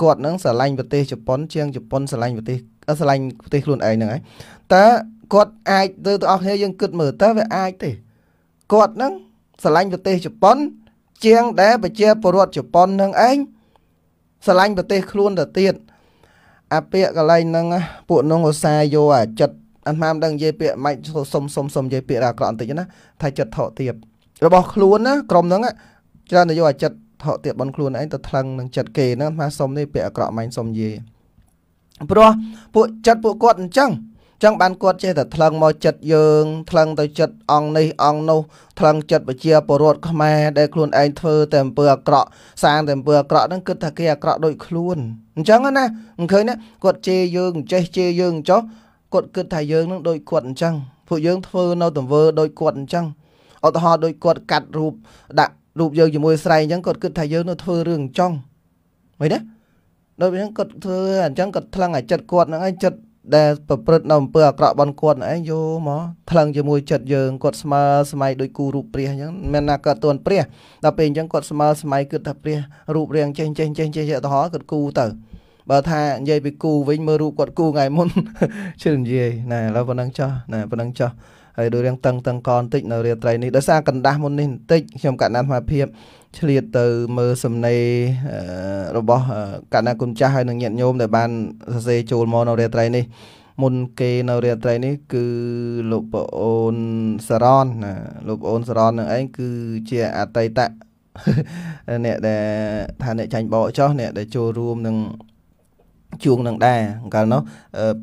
Speaker 1: គាត់នឹងស្រឡាញ់ប្រទេសជប៉ុនជាងជប៉ុនស្រឡាញ់ប្រទេសស្រឡាញ់ប្រទេសខ្លួនឯងហ្នឹងហើយតើគាត់អាចទៅទាំងអស់គ្នាយើងគិតមើលតើវាអាចទេគាត់ហ្នឹងស្រឡាញ់ប្រទេសជប៉ុន ជាង ដែលប្រជាពលរដ្ឋជប៉ុននឹងឯងស្រឡាញ់ប្រទេសខ្លួនទៅទៀតអាពាកកន្លែងហ្នឹងពួកនងឧស្សាហ៍យកអាចិត្តអាម៉ាមដឹងនិយាយពាក្យម៉េចសុំសុំសុំនិយាយពាក្យអាក្រក់បន្តិចណាថាចិត្តថោកទៀតរបស់ខ្លួនណាក្រុមហ្នឹងច្រើនតែយកអាចិត្តថោកទៀតបនខ្លួនឯងទៅថ្លឹងនឹងចិត្តគេហ្នឹងថាសុំនេះពាក្យអាក្រក់ម៉ែងសុំនិយាយព្រោះពួកចិត្តពួកគាត់អញ្ចឹងចឹងបានគាត់ចេះតែថ្លឹងមកចិត្តយើងថ្លឹងទៅចិត្តអង្គនេះអង្គនោះថ្លឹងចិត្តប្រជាពលរដ្ឋខ្មែរដែលខ្លួនឯងធ្វើតែអំពើអាក្រក់សាងតែអំពើអាក្រក់ហ្នឹងគិតថាគេអាក្រក់ដូចខ្លួនអញ្ចឹងណាមិនឃើញណាគាត់ជេរយើង ចេះជេរយើង ចុះគាត់គិតថាយើងនឹងដូចគាត់អញ្ចឹងពួកយើងធ្វើនៅទង្វើដូចគាត់អញ្ចឹងឧទាហរណ៍ដូចគាត់កាត់រូបដាក់រូបយើងជាមួយស្រែអញ្ចឹងគាត់គិតថាយើងនៅធ្វើរឿងអញ្ចឹងមិនណាដូចអញ្ចឹងគាត់ធ្វើអញ្ចឹងគាត់ថ្លឹងអាចិត្តគាត់ហ្នឹងឯងចិត្តដែលប្រព្រឹត្តនៅអំពើអាក្រក់បន គាត់អីយោមកថ្លឹងជាមួយចិត្តយើងគាត់ស្មើស្ម័យដូចគូរូបព្រះអញ្ចឹងមានណាកើតទួនព្រះដល់ពេលអញ្ចឹងគាត់ស្មើស្ម័យគឺថាព្រះរូបរាង ចេះចេះចេះចេះយទៅហោគាត់គូទៅបើថានិយាយពីគូវិញមើលរូបគាត់គូថ្ងៃមុនជឿនិយាយណែឥឡូវប៉ុណ្ណឹងចោះណែប៉ុណ្ណឹងចោះហើយរឿងរៀងតឹងតឹងកបន្តិចនៅរាត្រីនេះដោយសារកណ្ដាស់មុននេះបន្តិចខ្ញុំកណ្ដាស់អាភិបឆ្លៀតទៅមើលសំណេររបស់កណ្ដាគុណចាស់ហើយនឹងញាតិញោមដែលបានសរសេរចូលមកនៅរាត្រីនេះមុនគេនៅរាត្រីនេះគឺលោកប្អូនសរនណាលោកប្អូនសរននឹងឯងគឺជាអតីតអ្នកដែលថាអ្នកចាញ់បោកចោះអ្នកដែលចូលរួមនឹងជួងនឹងដែរកាលនោះ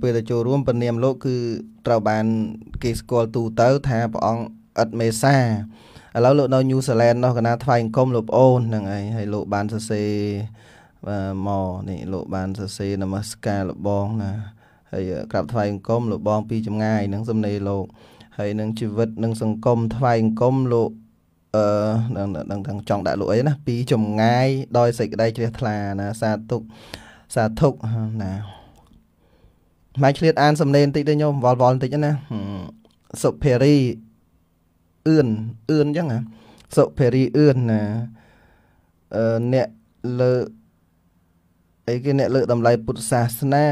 Speaker 1: ពេលទៅចូលរួមពនាមលោកគឺត្រូវបាន គេស្គាល់ទូទៅថាព្រះអង្គឥតមេសាឥឡូវលោកនៅញូហ្សេឡង់នោះកណា ថ្វាយអង្គមលោកប្អូនហ្នឹងហើយហើយលោកបានសរសេរមកនេះលោកបានសរសេរនមស្ការលោកបងណាហើយក្រាបថ្វាយអង្គមលោកបងពីចម្ងាយហ្នឹងសំណេរលោកហើយនឹងជីវិតនឹងសង្គមថ្វាយអង្គមលោកអឺនឹងនឹងចង់ដាក់លោកអីណាពីចម្ងាយដោយសេចក្តីជ្រះថ្លាណាសាទុកសាធុណាម៉ាច់ឆ្លៀតអានសំឡេងបន្តិចទេញោមវល់វល់បន្តិចណាសុភារីអឿនអឿនអញ្ចឹងណាសុភារីអឿនណាអឺអ្នកលើអីគេអ្នកលើតម្លៃពុទ្ធសាសនា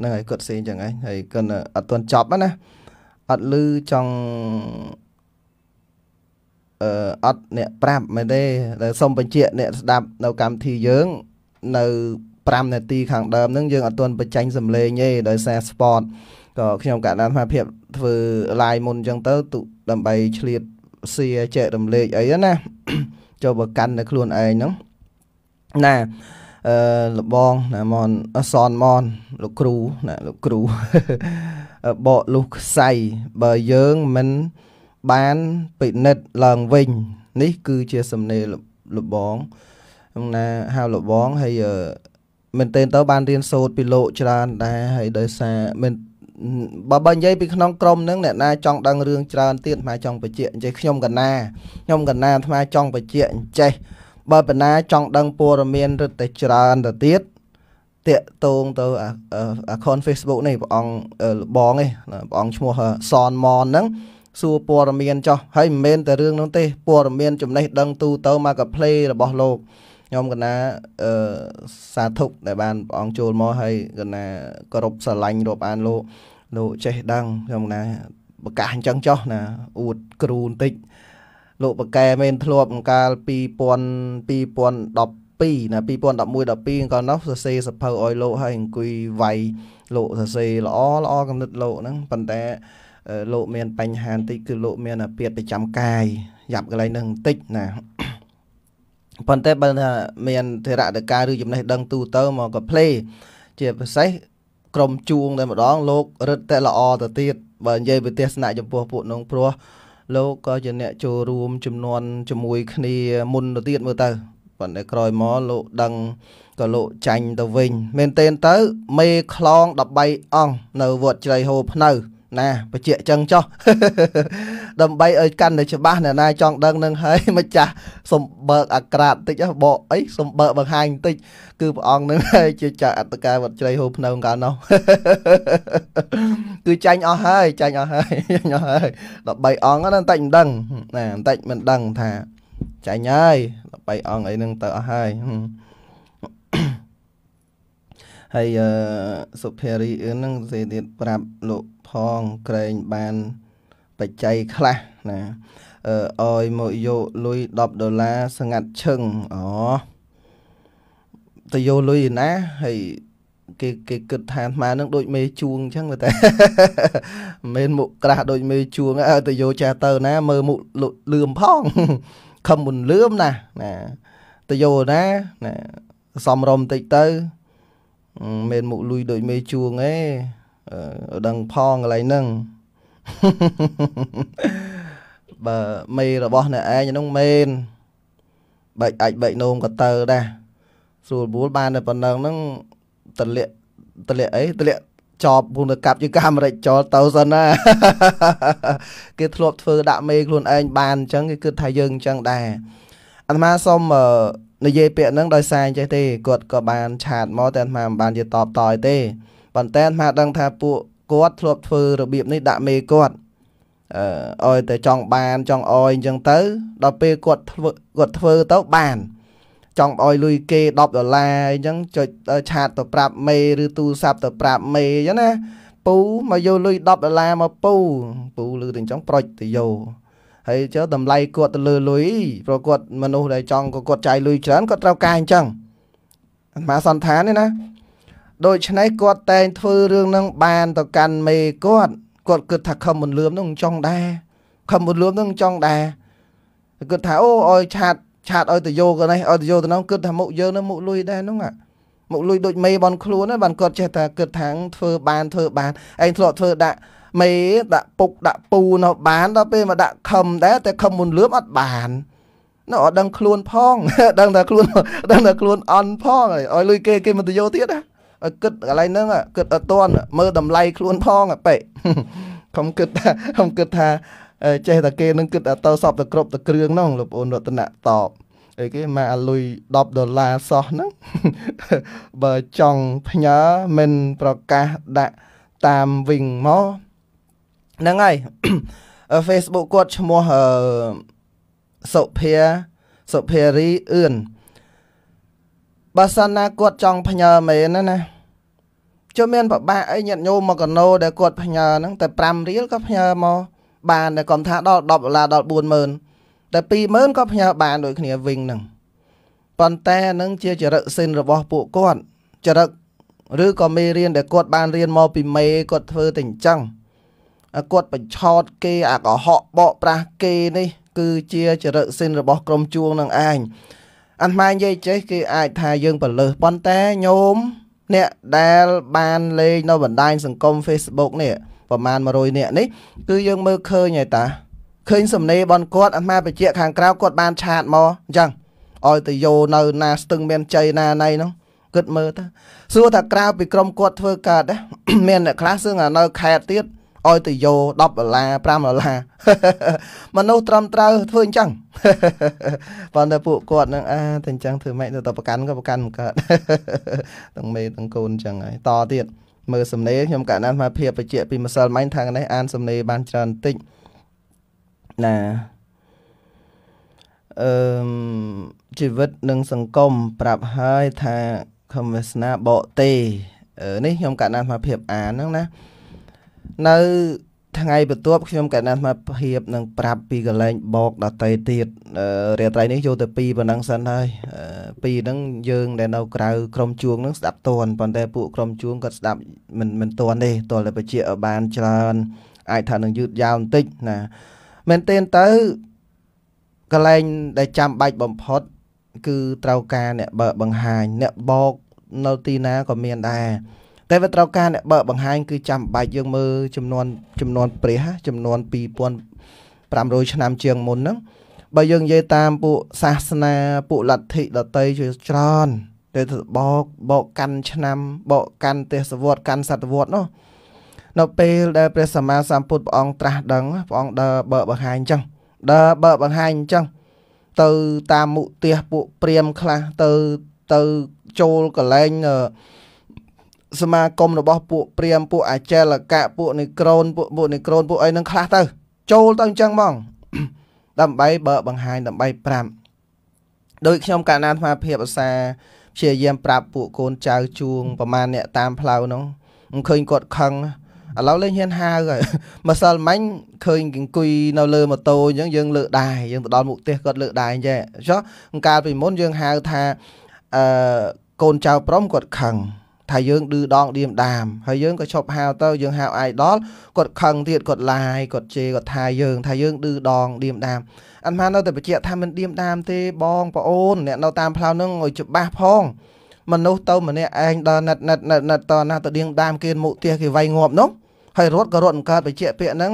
Speaker 1: ហ្នឹងហើយគាត់ផ្សេងអញ្ចឹងហើយហើយគាត់អត់ទាន់ចប់ណាអត់លឺចង់អឺអត់អ្នកប្រាប់មែនទេតែសូមបញ្ជាក់អ្នកស្ដាប់នៅកម្មវិធីយើងនៅ5នាទីខាងដើមហ្នឹងយើងអត់ទាន់បញ្ចេញសម្លេងទេដោយសារ spot ក៏ខ្ញុំកណ្ដាលថាភាពធ្វើ live មុនអញ្ចឹងទៅដើម្បីឆ្លៀតសៀចែករំលែកអីណា ចូលប្រកាន់នៅខ្លួនឯងហ្នឹងណាអឺលបងណាមនអសនមនលោកគ្រូណាលោកគ្រូបកលុះខ្សៃបើយើងមិនបានពិនិត្យឡើងវិញ នេះគឺជាសំណេរលបងក្នុងណាហៅលបងហើយមែនទែនទៅបានរៀនសូត្រពីលោកច្រើនដែរហើយដោយសារមែនបើបើនិយាយពីក្នុងក្រុមហ្នឹងអ្នកណាចង់ដឹងរឿងច្រើនទៀតអាចង់បញ្ជាក់អញ្ចេះខ្ញុំកណាខ្ញុំកណាអាចង់បញ្ជាក់អញ្ចេះបើបណ្ណាចង់ដឹងព័ត៌មានរឹតតែច្រើនទៅទៀតតាកតងទៅអា account Facebook នេះព្រះអង្គលបងឯងព្រះអង្គឈ្មោះសនមនហ្នឹងសួរព័ត៌មានចោះហើយមិនមែនតែរឿងនោះទេព័ត៌មានចំណេះដឹងទូទៅ marketplace របស់លោកខ្ញុំកណាអឺសាធុដែលបានព្រះអង្គចូលមកហើយកណាគោរពស្រឡាញ់រាប់អានលោកលោកចេះដឹងខ្ញុំណាប្រកាសអញ្ចឹងចុះណាអួតគ្រូបន្តិចលោកបកែមែនធ្លាប់ក្នុងកាល2000 2012ណា2011 12ក៏នោះសរសេរសភៅឲ្យលោកហើយអង្គុយវាយលោកសរសេរល្អល្អកំណត់លោកហ្នឹងប៉ុន្តែលោកមាន បញ្ហាបន្តិចគឺលោកមានអាពាធប្រចាំកាយយ៉ាប់កន្លែងហ្នឹងបន្តិចណាប៉ុន្តែបើថាមានធរតកាឬចំណេះដឹងទូទៅមកក៏ play ជាពិសេសក្រុមជួងតែម្ដងលោករិទ្ធតែល្អទៅទៀតបើនិយាយពីទស្សនៈចំពោះពួកនងព្រោះលោកក៏ជាអ្នកចូលរួមចំនួនជាមួយគ្នាមុនទៅទៀតមើលទៅប៉ុន្តែក្រោយមកលោកដឹងក៏លោកចាញ់ទៅវិញមែនទែនទៅមេខ្លង13អង្គនៅវត្តជ្រៃហោភ្នៅណាបច្ចៈចឹងចុះដើម្បីឲ្យកាន់តែច្បាស់អ្នកណាចង់ដឹងនឹងហើយមិនចាស់សំបើកអាក្រាតតិចបកអីសំបើកបង្ហាញបន្តិច គឺព្រះអង្គនឹងហើយជាចៅអត្តកាវត្តជ្រៃហូបភ្នៅកាលនោះគឺចាញ់អស់ហើយចាញ់អស់ហើយចាញ់អស់ហើយ13អង្គហ្នឹងបន្តិចមិនដឹងណាបន្តិចមិនដឹងថាចាញ់ហើយ13អង្គអីហ្នឹងទៅអស់ហើយហើយសុភារីអឿនហ្នឹងគេទៀតប្រាប់លោកផងក្រែងបានបច្ច័យខ្លះណាអឲ្យមកយកលុយ10ដុល្លារស្ងាត់ឈឹងអូទៅយកលុយណាហើយគេគេគិតថាអាត្មានឹងដូចមេជួងអញ្ចឹងតែមិនមុខក្រាស់ដូចមេជួងអើទៅយកចាទៅណា មើលមុខលឿមផងខំមិនលឿមណាណា ទៅយកណាណាសំរុំតិចទៅមិនមុខលុយដូចមេជួងឯងដឹងផងកន្លែងហ្នឹងបើមេរបស់អ្នកឯងហ្នឹងមែនបែកអាចបែកនោមក៏ទៅដែរស្រួលបួលបានតែប៉ុណ្ណឹងហ្នឹងតលាក់តលាក់អីតលាក់ចប់ពូនៅកាប់ជាកាមេរ៉ាចោលទៅសិនណាគេធ្លាប់ធ្វើដាក់មេខ្លួនឯងបានអញ្ចឹងគេគិតថាយើងអញ្ចឹងដែរអាត្មាសុំនិយាយពាក្យហ្នឹងដោយសារអញ្ចេះទេគាត់ក៏បានឆាតមកតែអាត្មាមិនបានជាតបតយទេប៉ុន្តែអាត្មាដឹងថាពួកគាត់ធ្លាប់ធ្វើរបៀបនេះដាក់មេគាត់អឺឲ្យតែចង់បានចង់អោយអញ្ចឹងទៅដល់ពេលគាត់ធ្វើគាត់ធ្វើទៅបាន ចង់អោយលុយគេ10ដុល្លារអញ្ចឹងចុចឆាតទៅប្រាប់មេឬទូរស័ព្ទទៅប្រាប់មេអញ្ចឹងណាពូមកយកលុយ10ដុល្លារមកពូ ពូលឺតែអញ្ចឹងប្រុចទៅយកហើយចុះតម្លៃគាត់ទៅលើលុយព្រោះគាត់មនុស្សដែលចង់ក៏គាត់ចាយលុយច្រើនគាត់ត្រូវការអញ្ចឹងអាសន្តានទេណាដូច្នេះគាត់តែងធ្វើរឿងនឹងបានទៅកាន់មេគាត់គាត់គិតថាខំមិនលឿមនឹងចង់ដែរខំមិនលឿមនឹងចង់ដែរគាត់ថាអូឲ្យឆាតឆាតឲ្យទៅយោកនេះឲ្យទៅយោទៅនោះគិតថាមុខយើងនឹងមុខលុយដែរនោះមុខលុយដូចមេបនខ្លួនហ្នឹងបានគាត់ចេះតែគិតថាធ្វើបានធ្វើបានឯងធ្លាប់ធ្វើដាក់មេដាក់ពុកដាក់ពូនៅបានដល់ពេលមកដាក់ខំដែរតែខំមុនលឿមអត់បានណ៎អត់ដឹងខ្លួនផងដឹងតែខ្លួនដឹងតែខ្លួនអន់ផងឲ្យលុយគេគេមិនទៅយោទៀតណាឲ្យគិតកន្លែងហ្នឹងគិតអត់តន់មើលតម្លៃ ខ្លួនផងប៉ិខ្ញុំគិតថាខ្ញុំគិតថាចេះតែគេនឹងគិតទៅសពទៅគ្រប់ទៅគ្រឿងហ្នឹងលោកអូនរតនៈតបអីគេមកអាលុយ10ដុល្លារសោះហ្នឹងបើចង់ផ្ញើមិនប្រកាសដាក់តាមវិញមកហ្នឹងហើយ Facebook គាត់ឈ្មោះសុភាសុភារីអឿនបើសិនណាគាត់ចង់ផ្ញើមែនណាណាចុះមានប្របាក់អីញាតញោមមកកណូដែលគាត់ផ្ញើហ្នឹងតែ5រៀលក៏ផ្ញើមកបានតែគាត់ថាដល់10ដុល្លារដល់40000តែ20000ក៏ផ្ញើបានដូចគ្នាវិញហ្នឹងប៉ុន្តែហ្នឹងជាចរិតសិនរបស់ពួកគាត់ចរិតឬក៏មេរៀនដែល គាត់បានរៀនមកពីមេគាត់ធ្វើតែអញ្ចឹងគាត់បញ្ឆោតគេ អាកុហកបោកប្រាស់គេនេះគឺជាចរិតសិនរបស់ក្រុមជួងនឹងឯងអាត្មានិយាយចេះគឺអាចថាយើងបលើសប៉ុន្តែញោមអ្នកដែលបានលេងនៅបណ្ដាញសង្គម Facebook នេះប្រមាណ100នាក់នេះគឺយើងមើលឃើញហើយតាឃើញសំណេរបនគាត់អាត្មាបជា ខាងក្រៅគាត់បានឆាតមកអញ្ចឹងឲ្យទៅយោនៅ ណាស្ទឹងមានជ័យណាណៃនោះគិតមើលតាសួរថាក្រៅពីក្រុមគាត់ធ្វើកើតមានអ្នកខ្លះសឹងនៅខេត្តទៀតឲ្យទៅយោ10ដុល្លារ5ដុល្លារមនុស្សត្រឹមត្រូវធ្វើអញ្ចឹងប៉ុន្តែពួកគាត់នឹងអាតែអញ្ចឹងធ្វើម៉េចទៅប្រកាន់ក៏ប្រកាន់មិនកើតទាំងមេទាំងកូនអញ្ចឹងហើយតទៀតមើលសំណេរខ្ញុំកណ្ដាលមកភាពបច្ចៈពីម្សិលមិញថានេះអានសំណេរបានច្រើនបន្តិចណាអឺជីវិតនិងសង្គមប្រាប់ហើយថាខំវាសនាបកទេនេះខ្ញុំកណ្ដាលមកភាពអានហ្នឹងណានៅថ្ងៃបន្ទាប់ខ្ញុំកណាត់មកភាពនឹងប្រាប់ពីកលែងបោកដតីទៀតរាត្រីនេះយកទៅពីប៉ុណ្ណឹងសិនហើយពីហ្នឹងយើងដែលនៅក្រៅក្រុមជួងហ្នឹងស្ដាប់តន់ប៉ុន្តែពួកក្រុមជួងគាត់ស្ដាប់មិនមិនតន់ទេតើតែបជាបានច្រើនអាចថានឹងយឺតយ៉ាវបន្តិចណាមែនទែនទៅកលែងដែលចាំបាច់បំផុតគឺត្រូវការអ្នកបើបង្ហាញអ្នកបោកនៅទីណាក៏មានដែរតែវាត្រូវការអ្នកបើកបង្ហាញគឺចាំបាច់យើងមើលចំនួនចំនួនព្រះចំនួន2500ឆ្នាំជាងមុនហ្នឹងបើយើងនិយាយតាមពួកសាសនាពួកលទ្ធិដតីជាច្រើនតែបោកបោកកាន់ឆ្នាំបោកកាន់ទេសវត្តកាន់សតវត្តនោះនៅ ពេលដែលព្រះសម្មាសម្ពុទ្ធព្រះអង្គត្រាស់ដឹងព្រះអង្គដើរបើកបង្ហាញអញ្ចឹងដើរបើកបង្ហាញអញ្ចឹងទៅតាមមុខទេសពួកព្រាមខ្លះទៅទៅចូលកលែងអឺសមាគមរបស់ពួកព្រាមពួកអាចារ្យកៈពួកនិក្រូនពួកពួកនិក្រូនពួកអីនឹងខ្លះទៅចូលទៅអញ្ចឹងហ្មងដើម្បីបើបង្ហាញដើម្បីប្រាប់ដោយខ្ញុំកាលណាអាត្មាភាពអាសាព្យាយាមប្រាប់ពួកកូនចៅជួងប្រមាណអ្នកតាមផ្លូវនោះមិនឃើញគាត់ខឹងឥឡូវលេងហ៊ានហាវហើយម្សិលមិញឃើញគេអង្គុយនៅលើម៉ូតូអញ្ចឹងយើងលើកដែរយើងទៅដល់មុខផ្ទះគាត់លើកដែរអញ្ចឹងចុះកាលពីមុនយើងហៅថាអឺកូនចៅប្រុសគាត់ខឹងថាយើងឌឺដងឌៀមដាមហើយយើងក៏ឈប់ហៅទៅយើងហៅ idol គាត់ខឹងទៀតគាត់ឡាយគាត់ជេរគាត់ថាយើងថាយើងឌឺដងឌៀមដាមអាត្មានៅតែបញ្ជាក់ថាមិនឌៀមដាមទេបងប្អូនអ្នកនៅតាមផ្លូវហ្នឹងឲ្យច្បាស់ផង មនុស្សទៅម្នាក់ឯងដល់ណិតណិតណិតណិតតណាទៅឌៀងដាមគេមុខទៀះគេវាយងាប់នោះហើយរត់ក៏រត់មិនកើតបញ្ជាក់ពាក្យហ្នឹង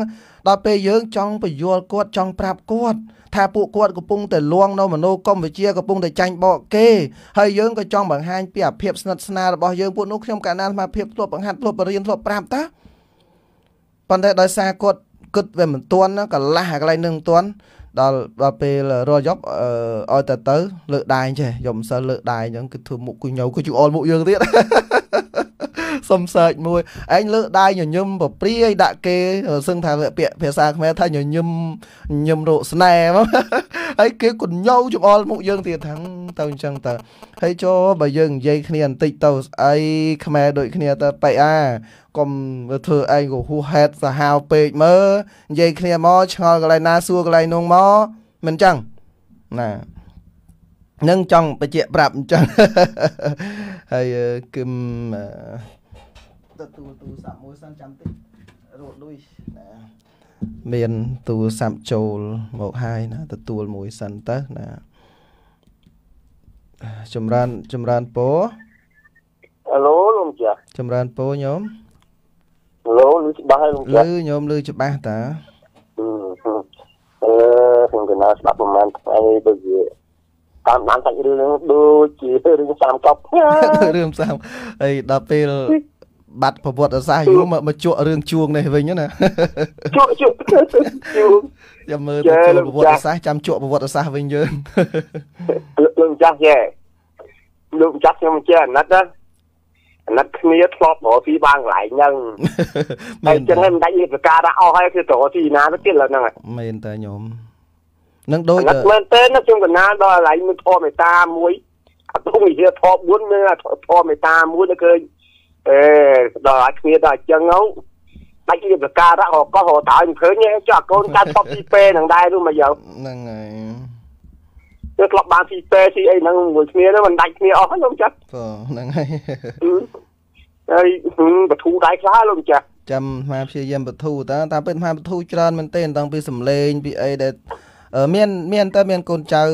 Speaker 1: ដល់ពេលយើងចង់បញ្យល់គាត់ចង់ប្រាប់គាត់ថាពួកគាត់កំពុងតែលួងនៅមនោគមវិជ្ជាកំពុងតែចាញ់បកគេហើយយើងក៏ចង់បង្ហាញពីអភិបស្និទ្ធស្នាលរបស់យើងពួកនោះខ្ញុំកាលណាអាភិបធ្លាប់បង្ហាត់ធ្លាប់បរៀនធ្លាប់ប្រាប់តាប៉ុន្តែដោយសារគាត់គិតវាមិនទាន់កន្លះអាកន្លែងនឹងមិនទាន់ដល់ដល់ពេលរាល់យប់ឲ្យតែទៅ លើកដៃចេះយកមិនសិលលើកដៃអញ្ចឹងគឺធ្វើមុខគូញោគូជូអល់មុខយើងទៀតសុំ search មួយឯងលើកដៃញញឹមប្រព្រាយដាក់គេសឹងថាពាក្យភាសាខ្មែរថាញញឹមញញឹមរោគស្នេហ៍មកហើយគេគញោចំអល់មុខយើងទៀតថាំងទៅអញ្ចឹងតើហើយចូលបើយើងនិយាយគ្នាបន្តិចទៅស្អីខ្មែរដូចគ្នាទៅប៉ៃអាកុំធ្វើឯងក៏ហួសហេតុសាហាវពេកមើលនិយាយគ្នាមកឆ្ងល់កន្លែងណាសួរកន្លែងនោះមកមិនចឹងណានឹងចង់បញ្ជាក់ប្រាប់អញ្ចឹងហើយគឺទទួលទូរស័ព្ទមួយសិនចាំតិចរត់លុយណាមានទូរស័ព្ទចូលមកហើយណាទទួលមួយសិនទៅណាចម្រើនចម្រើនពរហេឡូលោកចាស់ចម្រើនពរញោម
Speaker 2: ហេឡូលឺច្បាស់ហើយលោក
Speaker 1: ចាស់លឺញោមលឺច្បាស់តា
Speaker 2: អឺខ្ញុំកណាស្ដាប់ប្រហែលថ្ងៃដូចជាតាមបានសាច់រឿងដូចជារឿងសាមកប់
Speaker 1: រឿងសាមអីដល់ពេលបាត់ប្រវត្តិសាស្ត្រយូរមកជក់រឿងជួងនេះវិញណាជក់ជក់ជួងចាំមើលទៅចូលប្រវត្តិសាស្ត្រចាំជក់ប្រវត្តិសាស្ត្រវិញយើង
Speaker 2: លោកចាស់យេលោកចាស់ខ្ញុំចេះអាណិតណាអាណិតគ្នាធ្លាប់រកទីបានកន្លែងហ្នឹងហើយចឹងហើយមិនដាច់លិខិតការដាក់អស់ហើយគឺទៅរកទីណាទៅទៀតឡើយហ្នឹង
Speaker 1: មែនតើខ្ញុំនឹងដូចមែនតើ
Speaker 2: ខ្ញុំកណាដល់កន្លែងមួយធម៌មេតាមួយអាទុំវិហារធម៌4មានធម៌មេតាមួយទៅឃើញអេដល់អាចគ្នាដល់អញ្ចឹងហ៎ដាច់រៀបរការរកកោះរតើមិនឃើញទេចុះកូនកើតផុតពីពេហ្នឹងដែរនោះមកយកហ្នឹងហើយវាធ្លាប់បានពីពេពីអីហ្នឹងមួយគ្នាហ្នឹងមិនដាច់គ្នាអស
Speaker 1: ់ខ្ញុំចាត់ហ្នឹងហើយហើយបធូរដែរខ្លះលោកចាស់ចាំមកព្យាយាមបធូរតើតាមពិតមកបធូរច្រើនមែនទេតាំងពីសំឡេងពីអីដែលមាន មានតើមានកូនចៅ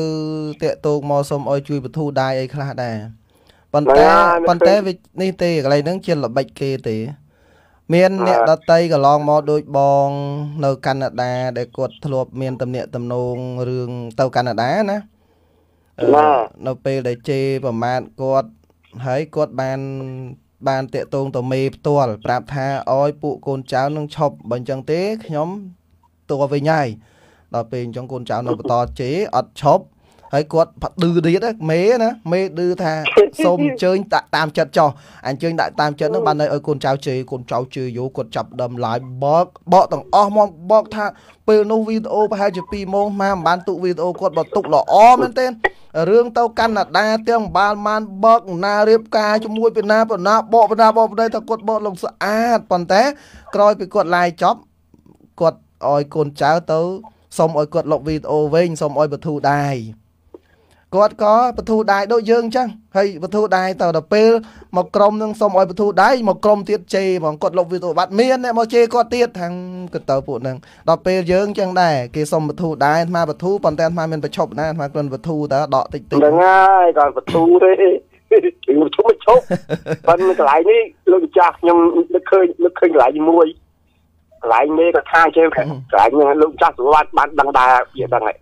Speaker 1: តាកតោកមកសុំអោយជួយបធូរដែរអីខ្លះដែរប៉ុន្តែប៉ុន្តែវានេះទេកន្លែងហ្នឹងជាល្បិចគេទេ មាន អ្នកដតីកន្លងមកដូចបង នៅកាណាដាដែលគាត់ធ្លាប់មានតំណែងតំណងរឿងទៅកាណាដាណានៅពេលដែលជេរប្រមាថគាត់ហើយគាត់បានបានតាកតងទៅមេផ្ទាល់ប្រាប់ថាអោយពួកកូនចៅនឹងឈប់បើអញ្ចឹងទេ ខ្ញុំតួវិញហើយដល់ពេលអញ្ចឹងកូនចៅនៅបន្តជេរអត់ឈប់ហើយគាត់ផឌឺទៀតមេណាមេឌឺថាសូមអញ្ជើញដាក់តាមចិត្តចោះអញ្ជើញដាក់តាមចិត្តហ្នឹងបានន័យឲ្យកូនចៅជេរកូនចៅជេរយោគាត់ចាប់ដើម live បកបកទាំងអស់មកបកថា ពេលនោះវីដេអូប្រហែលជា2ម៉ោងមកមិនបានទុកវីដេអូគាត់បើទុកល្អមែនទេរឿងទៅកាណាដាទាំងបាលបានបកណារៀបការជាមួយពីណាបណ្ណាបកបណ្ណាបកបណ្ណាថាគាត់បកលងស្អាតប៉ុន្តែក្រោយពីគាត់ឡាយចប់គាត់ឲ្យកូនចៅទៅសុំឲ្យគាត់លុកវីដេអូវិញសុំឲ្យបធូរដែរគាត់ក៏ពធូដៃដូចយើងអញ្ចឹងហើយពធូដៃតទៅពេលមកក្រុមនឹងសុំឲ្យពធូដៃមកក្រុមទៀតជេរហ្មងគាត់លុបវីដេអូបាត់មានអ្នកមកជេរគាត់ទៀតថាងកន្តើពួកហ្នឹងដល់ពេលយើងអញ្ចឹងដែរគេសុំពធូដៃអាត្មាពធូប៉ុន្តែអាត្មាមានប្រឈប់ណាអាត្មាគ្រាន់ពធូតើដកតិចតិចហ្នឹងហើ
Speaker 2: យគាត់ពធូទេខ្ញុំឈប់មិនឈប់ប៉ុន្តែកន្លែងនេះលោកម្ចាស់ខ្ញុំនឹកឃើញនឹកឃើញកន្លែងមួយកន្លែងនេះក៏ថាជើងកន្លែងនេះលោកម្ចាស់សុវត្ថិបានដឹងដែរវាដឹងហើយ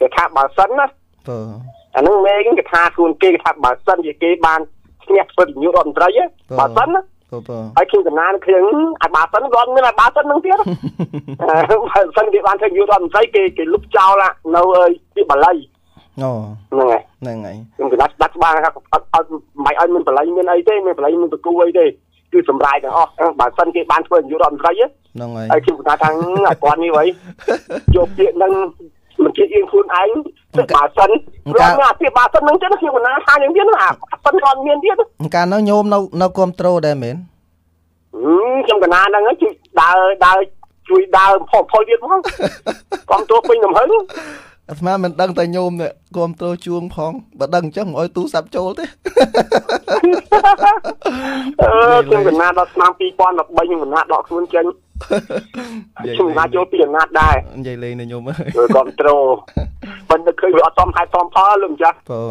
Speaker 2: គេថាបើសិនណាបាទអានឹងមេគេថាខ្លួនគេថាបើសិនជាគេបានឈ្នះធ្វើវិញ្ញាណរដ្ឋមន្ត្រីបើសិនណាបាទហើយខ្ញុំចំណានខ្ញុំអាបាសិនគាត់មានអាបាសិននឹងទៀតបើសិនគេបានធ្វើយុទ្ធរដ្ឋមន្ត្រីគេគេលុបចោលនៅពីបល័យ
Speaker 1: អូហ្នឹងហើយហ្នឹងហើយ
Speaker 2: ខ្ញុំគិតដាច់ច្បាស់ថាអត់អត់មិនឲ្យមានបល័យមានអីទេមានបល័យមានតគូអីទេគឺសម្រាយទាំងអស់បើសិនគេបានធ្វើយុទ្ធរដ្ឋមន្ត្រីហ្នឹងហើយហើយខ្ញុំគិតថាអត់គាត់នេះវិញយកពាក្យហ្នឹងមិនជាយើងខ្លួនឯងទៅបើសិនរដ្ឋអាភិបាលសិននឹងចឹងខ្ញុំកណាហាយ៉ាងទៀតអាប៉ុនអត់មានទៀត
Speaker 1: កាលនោះញោមនៅនៅគ្រប់ត្រូលដែរមែន
Speaker 2: ខ្ញុំកណាហ្នឹងជួយដើរដើរជួយដើរផុសផុលទៀតផង
Speaker 1: គ្រប់ត្រូលពេញកំហឹងអាស្មាមិនដឹងតែញោមគ្រប់ត្រូលជួងផងបើដឹងអញ្ចឹងមិនអោយទូសាប់ចូលទេ
Speaker 2: អឺខ្ញុំកណាដល់ឆ្នាំ2013ខ្ញុំកណាដកខ្លួនចេញឈូងអាចចូលពីអំណាចដែរ
Speaker 1: និយាយលេងនេះញោមអើយ
Speaker 2: គ្រប់ត្រូលមិនទៅឃើញវាអត់សមហេតុសមផលលោកម្ចាស់បើ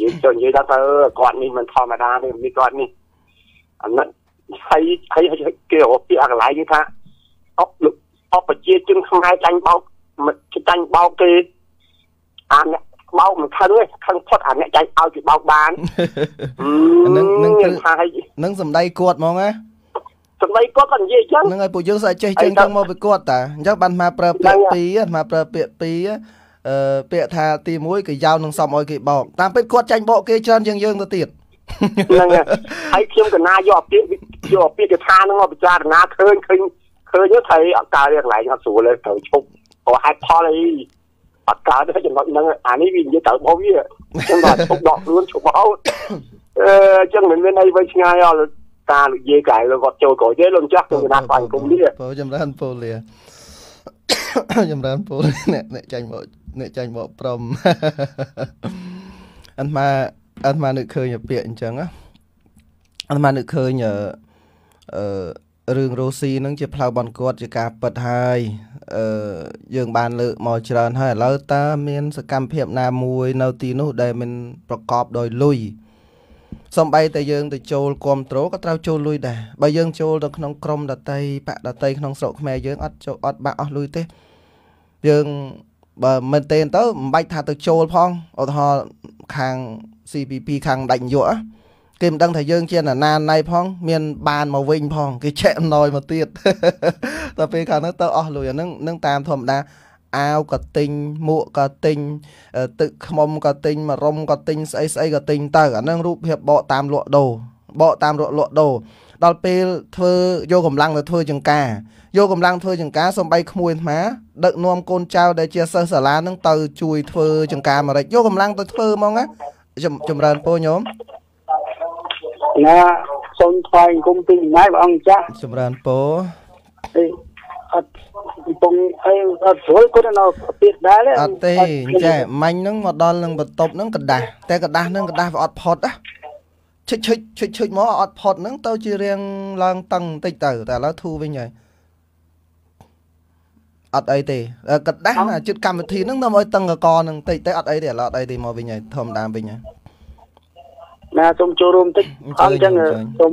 Speaker 2: និយាយចុះនិយាយថាទៅគាត់នេះមិនធម្មតាទេនេះគាត់នេះអាណិតហើយហើយគេរកពីអាកន្លែងគេថាអបលោកអបប្រជាជនខ្មែរចាញ់បោកមិនចាញ់បោកគេ អាអ្នកបោកមិនខឹងទេខឹងផុត
Speaker 1: អា អ្នកចាញ់ឲ្យគេបោកបានហ្នឹងហ្នឹងថាហ្នឹងសំដីគាត់ហ្មងណាសម្ដីគាត់គាត់និយាយអញ្ចឹងហ្នឹងហើយពួកយើងស្អែកចេះចេញចឹងមកពីគាត់តាអញ្ចឹងបានមកប្រើពាក្យពីរមកប្រើពាក្យពីរអឺពាក្យថាទី1គឺយ៉ាវនឹងសំអុយគេបោកតាមពិតគាត់ចាញ់បោកគេច្រើនជាងយើងទៅទៀតហ្នឹងហើយខ្ញុំកណាយកពាក្
Speaker 2: យយកពាក្យកថាហ្នឹងមកពិចារណាឃើញឃើញឃើញទៅអត់កើតកន្លែងអត់ស្រួលទេត្រូវឈប់ព្រោះហេតុផលអីអត់កើតទេចំណុចហ្នឹងអានេះវានិយាយទៅបោកវាខ្ញុំថាឈប់ដកខ្លួនឈប់បោកអឺចឹងមិនមានអីវិញឆ្ងាយអត់តាលោកយាយកាយលោកគាត់ចូលក្រោយទេលោកចាស់គណៈបង្គំលា
Speaker 1: ពូចម្រើនពូលាចម្រើនពូអ្នកអ្នកចាញ់មកអ្នកចាញ់មកព្រមអាត្មាអាត្មានឹកឃើញពាក្យអញ្ចឹងអាត្មានឹកឃើញអឺរឿងរ៉ូស៊ីហ្នឹងជាផ្លូវបនគាត់ជាការពិតហើយអឺយើងបានលើកមកច្រើនហើយឥឡូវតើមានសកម្មភាពណាមួយ នៅទីនោះ ដែលមិនប្រកបដោយលុយអឺសំបីតែយើងទៅចូលគ្រប់ត្រូលក៏ត្រូវចូលលុយដែរបើយើងចូលទៅក្នុងក្រមដតីបកដតីក្នុងស្រុកខ្មែរយើងអត់ចូលអត់បាក់អស់លុយទេយើងបើមែនទេទៅមិនបាច់ថាទៅចូលផងឧទាហរណ៍ខាង CPP ខាងដាច់នយោបាយគេមិនដឹងថាយើងជាណានាណៃផង មានបានមកវិញផង គេឆែកអំណយមកទៀតដល់ពេលខាងហ្នឹងទៅអស់លុយអាហ្នឹងនឹងតាមធម្មតាអាវក៏ទិញមួកក៏ទិញទឹកខ្មុំក៏ទិញមរុំក៏ទិញស្អីស្អីក៏ទិញទៅអានឹងរូបភាពបកតាមលក់ដូរបកតាមលក់ដូរដល់ពេលធ្វើយកកម្លាំងទៅធ្វើ ចង្ការយកកម្លាំងធ្វើចង្ការសំបីក្មួយអាត្មាដឹកនាំកូនចៅដែលជាសិស្សសាលានឹងទៅជួយធ្វើចង្ការអាមេរិកយកកម្លាំងទៅធ្វើហ្មងណាចម្រើនពរញោមណាសូមថ្លែងគុំពី
Speaker 3: ណៃព្រះអង្គចាស់
Speaker 1: ចម្រើនពរ
Speaker 3: អត់កំពុងអី
Speaker 1: អត់ស្រួលគាត់នៅពីដែរអត់ទេចាមាញ់ហ្នឹងមកដល់នឹងបន្ទប់ហ្នឹងกระដាស់តែกระដាស់ហ្នឹងกระដាស់វាអត់ផុតណាឈិចឈិចឈិចឈិចមកអត់ផុតហ្នឹងទៅជារៀងឡើងតឹងបន្តិចទៅតែឥឡូវធូរវិញហើយអត់អីទេกระដាស់ណាជិតកម្មវិធីហ្នឹងនាំឲ្យតឹងកកហ្នឹងបន្តិចតែអត់អីទេឥឡូវអត់អីទេមកវិញហើយធម្មតាវិញហើយ
Speaker 3: ណាសូមចូលរួមតិចអញ្ចឹងសូម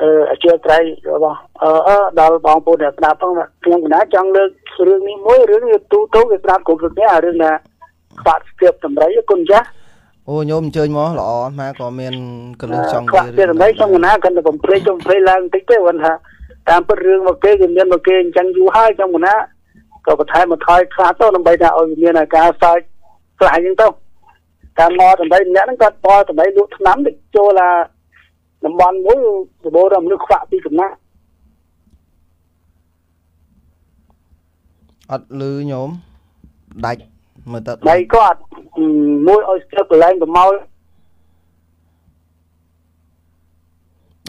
Speaker 3: អជាត្រៃរបស់អឺដល់បងប្អូនអ្នកស្ដាប់ផងខ្ញុំកណាចង់លើករឿងនេះមួយរឿងវាទូទៅវាស្ដាប់គ្រប់គ្រប់គ្នារឿងណាខ្វះស្ពីបតម្រៃគុណចាស់
Speaker 1: អូញោមអញ្ជើញមកល្អម៉ាក៏មានកលឹះចង់និយាយរឿងនេះខ្ញុំកណា
Speaker 3: គាត់ទៅបំភ្លេចបំភ្លេចឡើងបន្តិចទេគាត់ថាតាមពិតរឿងមកគេគឺមានមកគេអញ្ចឹងយូរហើយខ្ញុំកណាក៏បន្ថែមមកថយខ្លះទៅដើម្បីថាឲ្យមានអាការសើចខ្លះអញ្ចឹងទៅតាមមកដើម្បីអ្នកហ្នឹងគាត់ផលដើម្បីលក់ឆ្នាំទៅចូលឡាតំបន់មួយសម្បូរតែមនុស្សខ្វាក់ពីកំណាក់
Speaker 1: អត់លឺញោមដាច់មើលទៅដៃ
Speaker 3: គាត់មួយឲ្យស្ទឹកកន្លែងប្រមោល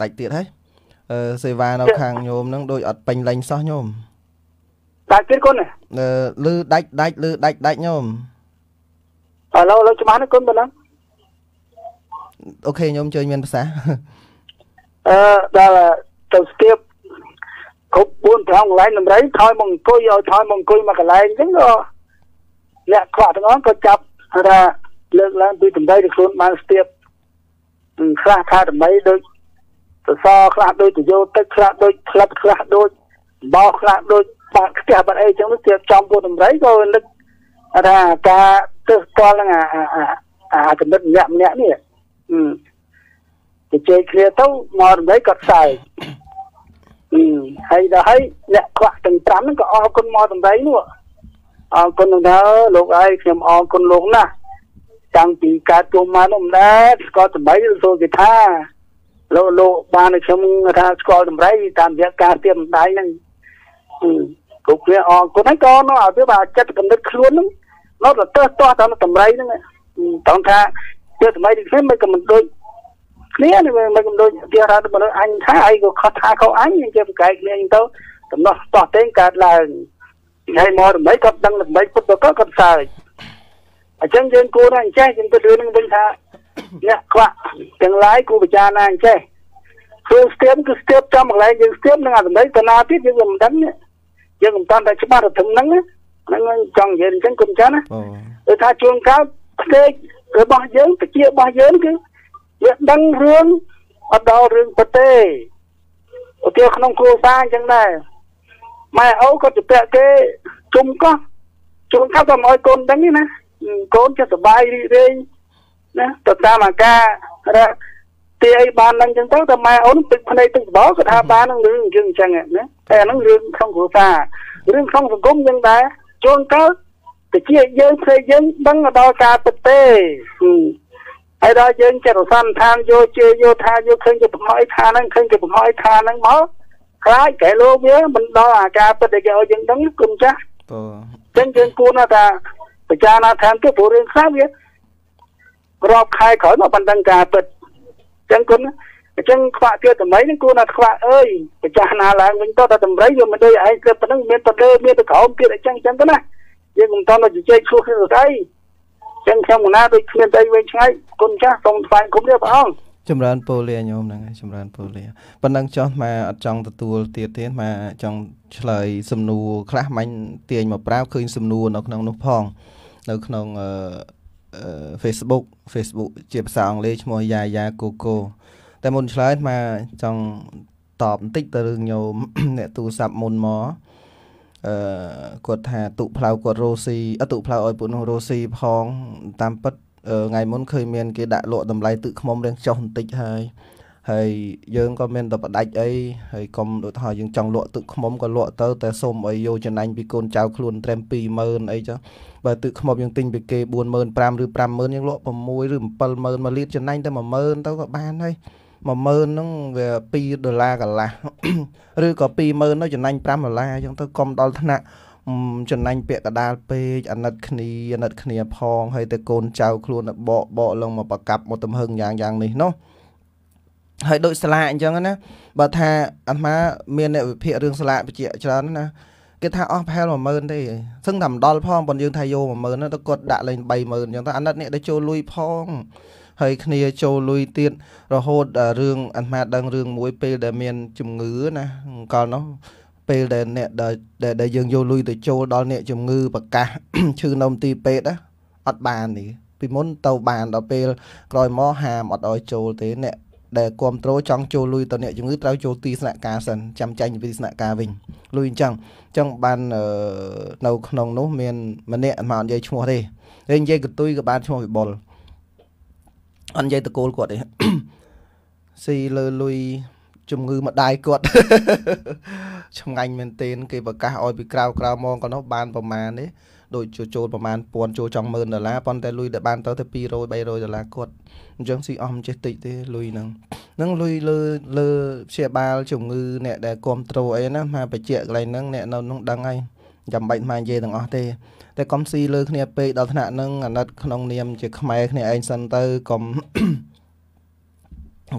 Speaker 1: ដាច់ទៀតហើយអឺសេវានៅខាងញោមហ្នឹងដូចអត់ពេញលេងសោះញោមដាច់ទៀតគុណអឺលឺដាច់ដាច់លឺដាច់ដាច់ញោមឥឡូវឥឡូវច្បាស់ណាគុណប៉ុណ្ណឹងអូខេញោមជួយមានភាសា
Speaker 3: អឺដល់ទៅស្ទាបគ្រប់4 5កន្លែងដំរីថយមកអង្គុយឲ្យថយមកអង្គុយមកកន្លែងហ្នឹងក៏អ្នកខ្វះទាំងអស់ក៏ចាប់ថាលើកឡើងពីដំរីទៅខ្លួនបានស្ទាបខ្លះថាដំរីដូចសសរខ្លះដូចទយោទឹកខ្លះដូចផ្លិតខ្លះដូចបោខ្លះដូច បាក់ខ្ទះបាត់អីចឹងទៅចំពោះដំរីក៏នឹកថាការទើសតល់នឹងអាអាចំណិតម្នាក់ម្នាក់នេះជជែកគ្នាទៅមករំលែកគាត់ខ្សែហើយដល់ហើយអ្នកខ្វះទាំង5ហ្នឹងក៏អរគុណមកតម្លៃនោះអរគុណដល់លោកអើយខ្ញុំអរគុណលោកណាស់តាំងពីកើតទុំមកនោះមិនដែរស្គាល់តម្លៃសូគេថាលោកលោកបានខ្ញុំថាស្គាល់តម្លៃតាមរយៈការទៀមដៃហ្នឹងគ្រប់គ្នាអរគុណហើយកូននោះឲ្យវាបើចិត្តកំណត់ខ្លួនហ្នឹងនៅតែទើសទាស់តាមតម្លៃហ្នឹងតោះថាជាតម្លៃនេះមិនក៏មិនដូចគ្នាមិនមិនដូចវារត់មនុស្សអញថាអីក៏ខុសថាខុសអញយើងចេះបង្កែកគ្នាអញ្ចឹងទៅដំណោះតោះទេកើតឡើងហើយមករំលែកគាត់ដឹងរំលែកពុតក៏គាត់សើចអញ្ចឹងយើងគួរតែអញ្ចេះយើងទៅលឿននឹងវិញថាអ្នកខ្វាក់ទាំងឡាយគួរពិចារណាអញ្ចេះគឺស្ទាបគឺស្ទាបចំកន្លែងយើងស្ទាបនឹងអារំលែកទៅណាទៀតយើងមិនដឹងយើងមិនតាន់តែច្បាស់ទៅធំហ្នឹងហ្នឹងចង់និយាយអញ្ចឹងគុំចាណាគឺថាជួនកាលផ្ទៃរបស់យើងតិចរបស់យើងគឺវាដឹងរឿងអត់ដល់រឿងប៉ុទេឧទាហរណ៍ក្នុងគ្រួសារអញ្ចឹងដែរម៉ែអូក៏ទៅពាក់គេជុំកោះជុំកោះក៏មកឲ្យកូនដឹងណាកូនចិត្តសុបាយរីករាយណាទៅតាមអាការរកទីអីបាននឹងអញ្ចឹងទៅតែម៉ែអូនទឹកភ្នែកទឹកបោគាត់ថាបាននឹងរឿងយើងអញ្ចឹងណាតែអានឹងរឿងក្នុងគ្រួសាររឿងក្នុងសង្គមយ៉ាងដែរជួនកាលតិចយើងផ្សេងយើងដឹងដល់ការពិតទេហើយដល់យើងចិត្តសន្តានយកជឿយកថាយកឃើញគេបង្ហោយថាហ្នឹងឃើញគេបង្ហោយថាហ្នឹងមកខ្លាចកែលោកវាមិនដល់អាការពិតដែលគេឲ្យយើងដឹងគុំចាស់បាទអញ្ចឹងយើងគួរណាថាពិចារណាតាមទៅព្រោះរឿងខ្លះវារាប់ខែក្រោយមកបណ្ដឹងការពិតអញ្ចឹងគុណអញ្ចឹងខ្វាក់ទៀតតម្លៃនឹងគួរណាខ្វាក់អើយពិចារណាឡើងវិញទៅតែតម្លៃវាមិនដូចឯងគិតប៉ុណ្ណឹងមានប៉ុណ្ណឹងមានទៅក្រោមទៀតអញ្ចឹងអញ្ចឹងទៅណាយើងមិនតន់ទៅជជែកឈ្លោះគ្នាទៅស្អីចឹងខ្ញុំកណាដូចគ្មានអីវែងឆ្ងាយគុណចាស់សូមថ្លែងគុំនេះព្រះអង្គ
Speaker 1: ចម្រើនពរលាញោមហ្នឹងហើយចម្រើនពរលាប៉ុណ្ណឹងចោះមកអត់ចង់ទទួលទៀតទេមកចង់ឆ្លើយសំណួរខ្លះមាញ់ទាញមកប្រាប់ឃើញសំណួរនៅក្នុងនោះផង នៅក្នុងអឺ Facebook Facebook ជាភាសាអង់គ្លេសឈ្មោះ Yaya Coco តែមុនឆ្លើយមកចង់តបបន្តិចទៅរឿងញោមអ្នកទូរស័ព្ទមុនមកអឺគាត់ថាទុផ្លៅគាត់រោស៊ីអត់ទុផ្លៅឲ្យពួកនោះរោស៊ីផង តាមពិតថ្ងៃមុនឃើញមានគេដាក់លក់តម្លៃទឹកខ្មុំរៀងចុះបន្តិចហើយហើយយើងក៏មានតែបដាច់អីហើយកុំដូចថាយើងចង់លក់ទឹកខ្មុំក៏លក់ទៅតែសូមឲ្យយកចំណាញ់ពីកូនចៅខ្លួនត្រឹម20000អីចុះបើទឹកខ្មុំយើងទិញពីគេ45000ឬ50000យើងលក់6ឬ70000មកលៀតចំណាញ់តែ10000ទៅក៏បានហើយ10000ហ្នឹងវា2ដុល្លារកន្លះឬក៏20000ទៅចំណាញ់5ដុល្លារអញ្ចឹងទៅកុំដល់ថ្នាក់ចំណាញ់ពាក្យកដាល ពេកអាណិតគ្នាអាណិតគ្នាផងហើយតែកូនចៅ ខ្លួនបកបកឡើងមកប្រកាប់មកទំហឹងយ៉ាងយ៉ាងនេះនោះហើយដូចស្លាកអញ្ចឹងណាបើថាអាត្មាមានអ្នកវិភាគរឿងស្លាកបញ្ជាក់ច្រើនណាគេថាអស់ប្រហែល10000ទេសឹងតែមិនដល់ផងប៉ុន្តែយើងថាយក10000ទៅគាត់ដាក់លេង30000អញ្ចឹងទៅអាណិតអ្នកដែលចូលលុយផងហើយគ្នា ចូលលុយទៀតរហូតរឿងអាត្មាដឹងរឿងមួយពេលដែលមានជំងឺណាកាលនោះពេលដែលអ្នកដែលយើងយកលុយទៅចូលដល់អ្នកជំងឺប្រកាសឈឺនៅមន្ទីរពេទ្យណាអត់បានទេពីមុនទៅបានដល់ពេលក្រោយមកហាមអត់ឲ្យចូលទេអ្នកដែលគ្រប់គ្រងចង់ចូលលុយទៅអ្នកជំងឺត្រូវចូលទីស្នាក់ការសិនចាំចាញ់ពីស្នាក់ការវិញលុយអញ្ចឹងអញ្ចឹងបាននៅក្នុងនោះមានម្នាក់មកនិយាយឈ្មោះទេហើយនិយាយកន្ទុយក៏បានឈ្មោះវិបុលអត់និយាយតកូលគាត់ទេស៊ីលើលុយជំងឺម្ដាយគាត់ឆ្ងាញ់មែនទែនគេប្រកាសឲ្យពីក្រៅក្រៅមកក៏នោះបានប្រមាណទេដូចចូលប្រមាណ1000ចូលចង់10000ដុល្លារប៉ុន្តែលុយដែលបានទៅទៅ200 300ដុល្លារគាត់អញ្ចឹងស៊ីអស់មិនចេះតិចទេលុយហ្នឹងហ្នឹងលុយលើលើព្យាបាលជំងឺអ្នកដែលគ្រប់គ្រងអីណាមកបច្ចៈកន្លែងហ្នឹង អ្នកនៅនោះដឹងហើយចាំបាច់ស្មាននិយាយទាំងអស់ទេតែកុំស៊ីលើគ្នាពេកដល់ថ្នាក់នឹងអាណិតក្នុងនាមជាខ្មែរគ្នាឯងសិនទៅកុំ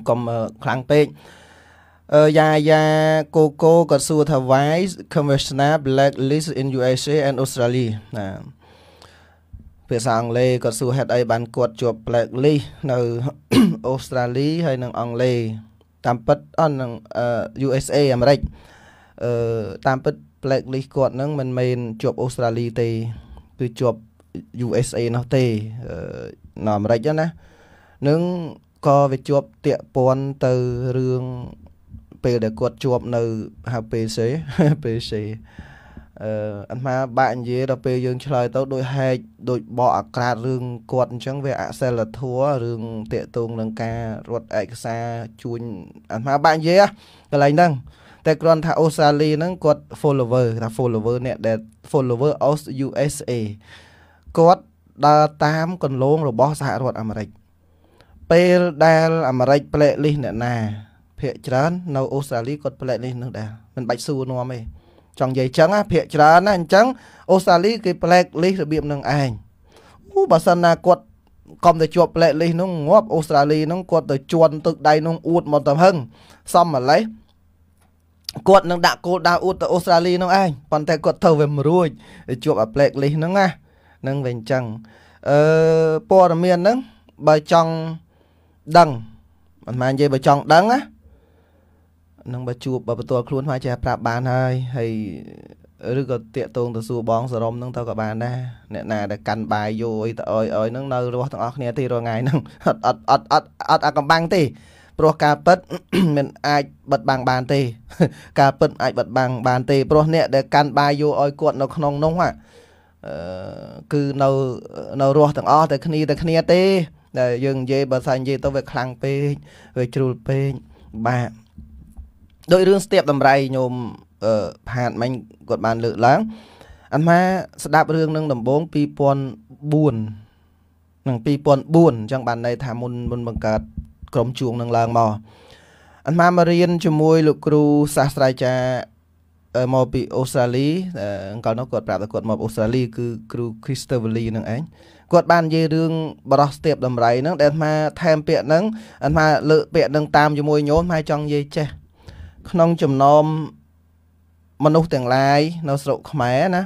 Speaker 1: កុំខ្លាំងពេកអឺយ៉ាយ៉ាកូកូក៏សួរថា why conventional black list in USA and Australia ណាភាសាអង់គ្លេសគាត់សួរហេតុអីបានគាត់ជាប់ black list នៅអូស្ត្រាលីហើយនិងអង់គ្លេសតាមពិតអត់នឹង USA អាមេរិកអឺតាមពិត blacklist គាត់ហ្នឹងមិនមែនជាប់អូស្ត្រាលីទេគឺជាប់ USA នោះទេនៅអាមេរិកណានឹងក៏វាជាប់តាក់ព័ន្ធទៅរឿងពេលដែលគាត់ជាប់នៅហៅ PC PC អឺអត់មកបាក់និយាយដល់ពេលយើងឆ្លើយទៅដូចហែកដូចបកអាក្រាតរឿងគាត់អញ្ចឹងវាអសិលធัวរឿងតាកតងនឹងការរត់ឯកសារជួញអត់មកបាក់និយាយកន្លែងហ្នឹងតែគ្រាន់ថាអូស្ត្រាលីហ្នឹងគាត់ follower ថា follower អ្នកដែល follower of USA គាត់ដើរតាមកន្លងរបស់សហរដ្ឋអាមេរិកពេលដែលអាមេរិកផ្លែកលិះអ្នកណាភាកច្រើននៅអូស្ត្រាលីគាត់ផ្លែកលិះនោះដែរមិនបាច់សួរនាំទេចង់និយាយចឹងណាភាកច្រើនណាអញ្ចឹងអូស្ត្រាលីគេផ្លែកលិះរបៀបនឹងឯងអូបើសិនណាគាត់កំតែជាប់ផ្លែកលិះនោះងាប់អូស្ត្រាលីនោះគាត់ទៅជន់ទឹកដៃនោះអួតមកទៅហឹងសំម្លេះគាត់នឹងដាក់គោលដៅអួតទៅអូស្ត្រាលីនោះឯងប៉ុន្តែគាត់ទៅវាមិនរួចជួបអា black list ហ្នឹងណានឹងវាអញ្ចឹងអឺព័ត៌មានហ្នឹងបើចង់ដឹងមិនមែននិយាយបើចង់ដឹងណានឹងបើជួបបើបន្ទាល់ខ្លួនហើយចេះប្រាប់បានហើយហើយឬក៏តាកតងទៅសួរបងសរុំហ្នឹងទៅក៏បានដែរអ្នកណាដែលកាន់បាយយោអីតអយអយហ្នឹងនៅរស់ទាំងអស់គ្នាទីរងថ្ងៃហ្នឹងអត់អត់អត់អត់អត់អាកំបាំងទេព្រោះការពិតមិនអាចបិទបាំងបានទេ ការពិតអាចបិទបាំងបានទេព្រោះអ្នកដែលកាន់បាយយកឲ្យគាត់នៅក្នុងនោះអឺគឺនៅនៅរស់ទាំងអស់តែគ្នាតែគ្នាទេដែលយើងនិយាយបើសិននិយាយទៅវាខ្លាំងពេកវាជ្រុលពេកបាទដោយរឿងស្ទាបតម្រៃញោមអឺផាតមិញគាត់បានលើកឡើង អាម៉ាស្ដាប់រឿងនឹងដំបង2004នឹង2004អញ្ចឹងបានន័យថាមុនមុនបង្កើតក្រុមជួងនឹងឡើងមកអាត្មាមករៀនជាមួយលោកគ្រូសាស្ត្រាចារ្យមកពីអូស្ត្រាលីអង្គនោះគាត់ប្រាប់ថាគាត់មកអូស្ត្រាលីគឺគ្រូ Christopher Lee នឹងឯងគាត់បាននិយាយរឿងបរោះស្ទាបតម្រៃហ្នឹងដែលអាត្មាថែមពាក្យហ្នឹងអាត្មាលើកពាក្យហ្នឹងតាមជាមួយញោមអាត្មាចង់និយាយចេះក្នុងចំណោមមនុស្សទាំងឡាយ នៅស្រុកខ្មែរណា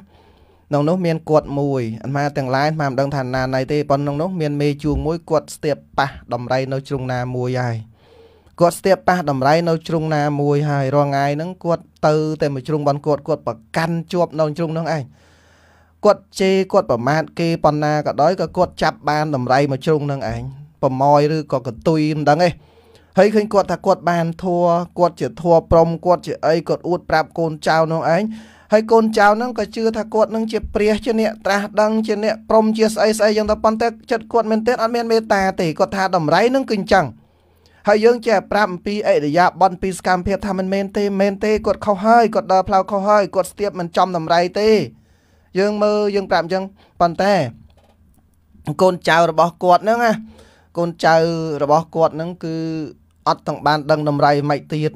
Speaker 1: ក្នុងនោះមានគាត់មួយអាត្មាទាំងឡាយអាត្មាមិនដឹងថាណាណៃទេប៉ុន្តែក្នុងនោះមានមេជួងមួយគាត់ស្ទាបប៉ះដំរី នៅ ជ្រុងណាមួយហើយគាត់ស្ទាបប៉ះដំរីនៅជ្រុងណាមួយហើយរងាយហ្នឹងគាត់ទៅតែមួយជ្រុងប៉ុនគាត់គាត់ប្រកាន់ជាប់នៅជ្រុងហ្នឹងឯងគាត់ជេរគាត់ប្រមាថគេប៉ុណ្ណាក៏ដោយក៏គាត់ចាប់បានដំរីមួយជ្រុងហ្នឹងឯងប្រម៉យឬក៏កន្ទុយមិនដឹងទេហើយឃើញគាត់ថាគាត់បានធัวគាត់ជាធัวព្រមគាត់ជាអីគាត់អួតប្រាប់កូនចៅនោះឯងហើយកូនចៅហ្នឹងក៏ជឿថាគាត់នឹងជាព្រះជាអ្នកត្រាស់ដឹងជាអ្នកព្រមជាស្អីស្អីចឹងទៅប៉ុន្តែចិត្តគាត់មែនទែនអត់មានមេត្តាទេគាត់ថាតម្រៃនឹងគឺអញ្ចឹងហើយយើងចេះប្រាប់អំពីអរិយាប័ណ្ណពីសកម្មភាពថាមិនមែនទេមែនទេគាត់ខុសហើយគាត់ដើរផ្លូវខុសហើយគាត់ស្ទាបមិនចំតម្រៃទេយើងមើលយើងប្រាប់អញ្ចឹងប៉ុន្តែកូនចៅរបស់គាត់ហ្នឹងណាកូនចៅរបស់គាត់ហ្នឹងគឺអត់ទាំងបានដឹងដំរៃមិនទៀត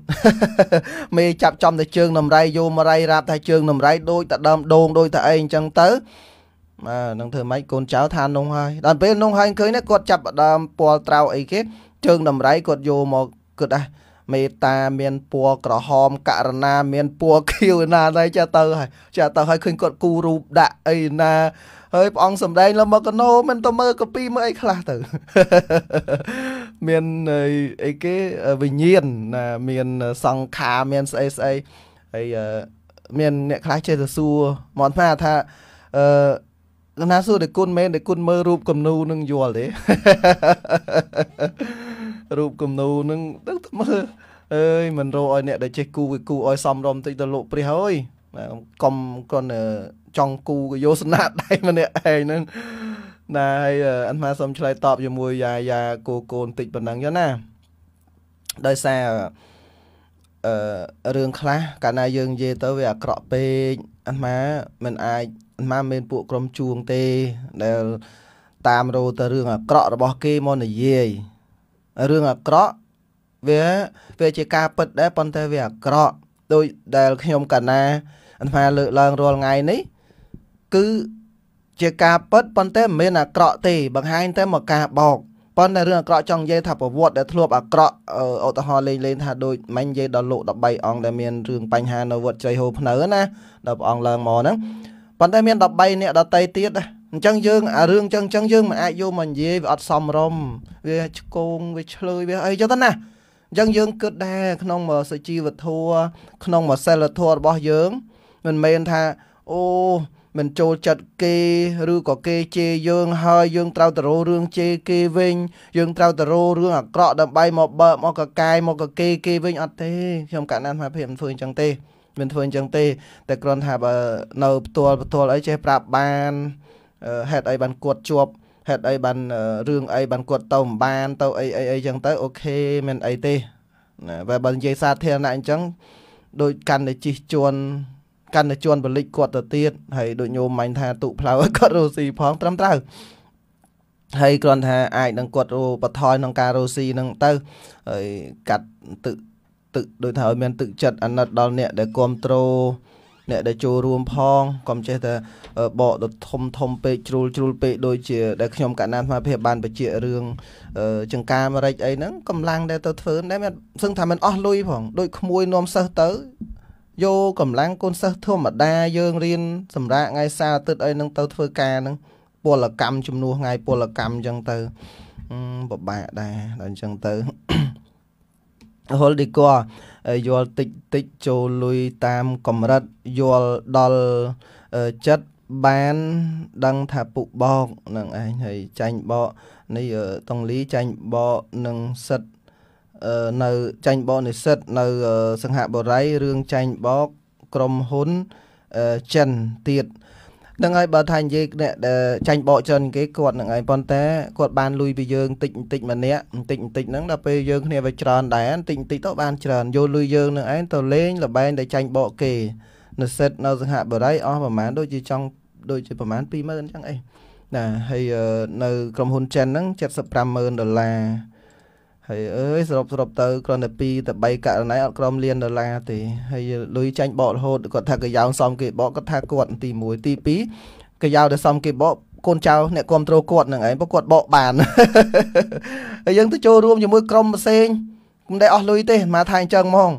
Speaker 1: មេចាប់ចំតែជើងដំរៃយោមរៃរាប់ថាជើងដំរៃដូចតែដើមដូងដូចតែអីអញ្ចឹងទៅបាទនឹងធ្វើម៉េចកូនចៅថានោះហើយដល់ពេលនោះហើយឃើញគាត់ចាប់ដើមពាល់ត្រៅអីគេជើងដំរៃគាត់យកមកគាត់ដែរមេតាមានពណ៌ក្រហមករណា មានពណ៌ខៀវណាដែរចាទៅហើយចាទៅហើយឃើញគាត់គូរូបដាក់អីណាហើយព្រះអង្គសំដែងលមកកណោមិនទៅមើលកពីមើលអីខ្លះទៅមានអីគេវិញ្ញាណណាមានសង្ខារមានស្អីស្អីហើយមាន អ្នកខ្លះចេះទៅសួរមកថាថាអឺដំណាសួរតែគុណមែនតែគុណមើលរូបគំនូនឹងយល់ទេរូបគំនូនឹងទឹកមើលអើយមិនរកឲ្យអ្នកដែលចេះគូគេគូឲ្យសំរម្យតិចទៅលោកព្រះអើយកុំគាត់ចង់គូក៏យកស្នាដៃម្នាក់ឯងហ្នឹងណាហើយអាត្មាសូមឆ្លើយតបជាមួយយាយាគូកូនតិចប៉ុណ្ណឹងចុះណាដោយសារអឺរឿងខ្លះកាលណាយើងនិយាយទៅវាអាក្រក់ពេកអាត្មាមិនអាចអាត្មាមិនពួកក្រុមជួងទេ ដែលតាមរោទៅរឿងអាក្រក់របស់គេមកនិយាយរឿងអាក្រក់វាវាជាការពិតដែរប៉ុន្តែវាអាក្រក់ដោយដែលខ្ញុំកាលណាអាត្មាលើកឡើងរាល់ថ្ងៃនេះគឺជាការពិតប៉ុន្តែមិនមែនអាក្រក់ទេបង្ហាញតែមកការបោកប៉ុន្តែរឿងអាក្រក់ចង់និយាយថាប្រវត្តិដែលធ្លាប់អាក្រក់ឧទាហរណ៍លេងលេងថាដូចមិញនិយាយដល់លោក13អង្គដែលមានរឿងបញ្ហានៅវត្តជ័យហូភ្នៅណាដល់ព្រះអង្គឡើងមកហ្នឹងប៉ុន្តែមាន13អ្នកដតីទៀតណាអញ្ចឹងយើងអារឿងអញ្ចឹងអញ្ចឹងយើងមិនអាចយកមកនិយាយវាអត់សមរម្យវាឆ្កងវាឆ្លើយវាអីចឹងទៅណាអញ្ចឹងយើងគិតដែរក្នុងសុជីវធម៌ក្នុងមសិលធម៌របស់យើង មិនមែនថាអូមិនចូលចិត្តគេឬក៏គេជេរយើងហើយយើង ត្រូវតរោរឿងជេរគេវិញ យើងត្រូវតរោរឿងអាក្រក់ដើម្បីមកបើកមកកកាយមកកគេគេវិញអត់ទេខ្ញុំកណ្ដាលថាភាពមិនធ្វើអញ្ចឹងទេមិនធ្វើអញ្ចឹងទេតែគ្រាន់ថាបើនៅផ្ទាល់ផ្ទាល់អីចេះប្រាប់បានហេតុអីបានគាត់ជាប់ហេតុអីបានរឿងអីបានគាត់ទៅមិនបានទៅអីអីអីចឹងទៅអូខេមិនអីទេណាបើបើនិយាយសាធារណៈអញ្ចឹងដូចកាន់តែជិះជន់កាន់តែជន់បលិចគាត់ទៅទៀតហើយដូចញោមមិនថាទុផ្លូវឲ្យគាត់រស់ស៊ីផងត្រឹមត្រូវហើយគ្រាន់ថាអាច នឹងគាត់របថយក្នុងការរស់ស៊ីនឹងទៅហើយកាត់ទឹកទឹកដូចថាឲ្យមានទឹកចិត្តអាណិតដល់អ្នក ដែលគ្រប់គ្រងអ្នកដែលចូលរួមផង កុំចេះតែបកទៅធំធំពេកជ្រុលជ្រុលពេកដូចជាដែលខ្ញុំកណ្ដាលស្មារតីបានបញ្ជាក់រឿងចង្ការអាមេរិកអីហ្នឹងកម្លាំងដែលទៅធ្វើដែរមិនសឹងថាមិនអស់លុយផងដូចក្មួយ នាំសិស្សទៅយកកម្លាំងកូនសិស្សធម្មតាយើងរៀនសម្រាប់ថ្ងៃសៅរ៍ទឹកអីនឹងទៅធ្វើការនឹងពលកម្មជំនួសថ្ងៃពលកម្មអញ្ចឹងទៅពិបាកដែរដល់អញ្ចឹងទៅហុលឌីកោយល់តិចតិចចូលលុយតាមកម្រិតយល់ដល់ចិត្តបាន ដឹងថាពុកបោកនឹងឯងហើយចាញ់បោកនេះតងលីចាញ់បោកនឹងសិទ្ធនៅចាញ់បោកនិស្សិតនៅសង្ហបុរីរឿងចាញ់បោកក្រុមហ៊ុនចិនទៀតនឹងហើយបើថានិយាយអ្នកចាញ់បោកចិនគេគាត់នឹងឯងប៉ុន្តែគាត់បានលុយពីយើងតិចតិចម្នាក់បន្តិចបន្តិចហ្នឹងដល់ពេលយើងគ្នាវាច្រើនដែរបន្តិចបន្តិចទៅបានច្រើនយកលុយយើងនឹងឯងទៅលេងលបែងដែលចាញ់បោកគេនិស្សិតនៅសង្ហបុរីអស់ប្រហែលដូចជាចង់ដូចជាប្រហែល20000អញ្ចឹងអីណាហើយនៅ ក្រុមហ៊ុនចិនហ្នឹង75000ដុល្លារហើយអើយសរុបសរុបទៅគ្រាន់តែ2ទៅ3ករណីអត់ក្រមលានដុល្លារទេហើយលុយចាញ់បករហូតគាត់ថាកាយ៉ោងសំគេបកគាត់ថាគាត់ទី1ទី2កាយ៉ោដែលសំគេបកកូនចៅអ្នកគ្រប់គ្រងគាត់នឹងឯងព្រោះគាត់បកបានហើយយើងទៅចូលរួមជាមួយក្រុមផ្សេងមិនដែលអស់លុយទេមកថាអញ្ចឹងហ្មង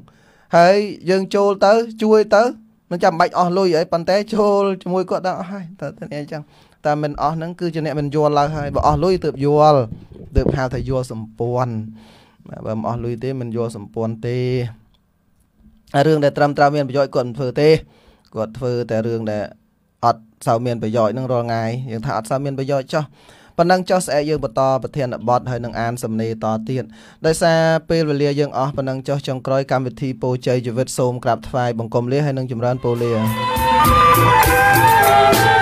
Speaker 1: ហើយយើងចូលទៅ ជួយទៅមិនចាំបាច់អស់លុយអីប៉ុន្តែចូលជាមួយគាត់ដល់អស់ហើយតើតែអញ្ចឹងតែមិនអស់ហ្នឹងគឺជាអ្នកមិនយល់ឡើយហើយបើអស់លុយទើបយល់ទើបហៅថាយល់សម្ពន្ធបើមិនអស់លុយទេមិនយល់សម្ពន្ធទេរឿងដែលត្រឹមត្រូវមាន ប្រយោជន៍គាត់មិនធ្វើទេគាត់ធ្វើតែរឿងដែលអត់សូវមានប្រយោជន៍នឹងរាល់ថ្ងៃយើងថាអត់សូវមានប្រយោជន៍ចោះប៉ុណ្ណឹងចុះស្អែកយើងបន្តប្រធានបទហើយនឹងអានសំណេរតទៀតដោយសារពេលវេលាយើងអស់ប៉ុណ្ណឹងចុះចុងក្រោយកម្មវិធីពោជ័យជីវិតសូមក្រាបថ្វាយបង្គំលាហើយនឹងចម្រើនពោលា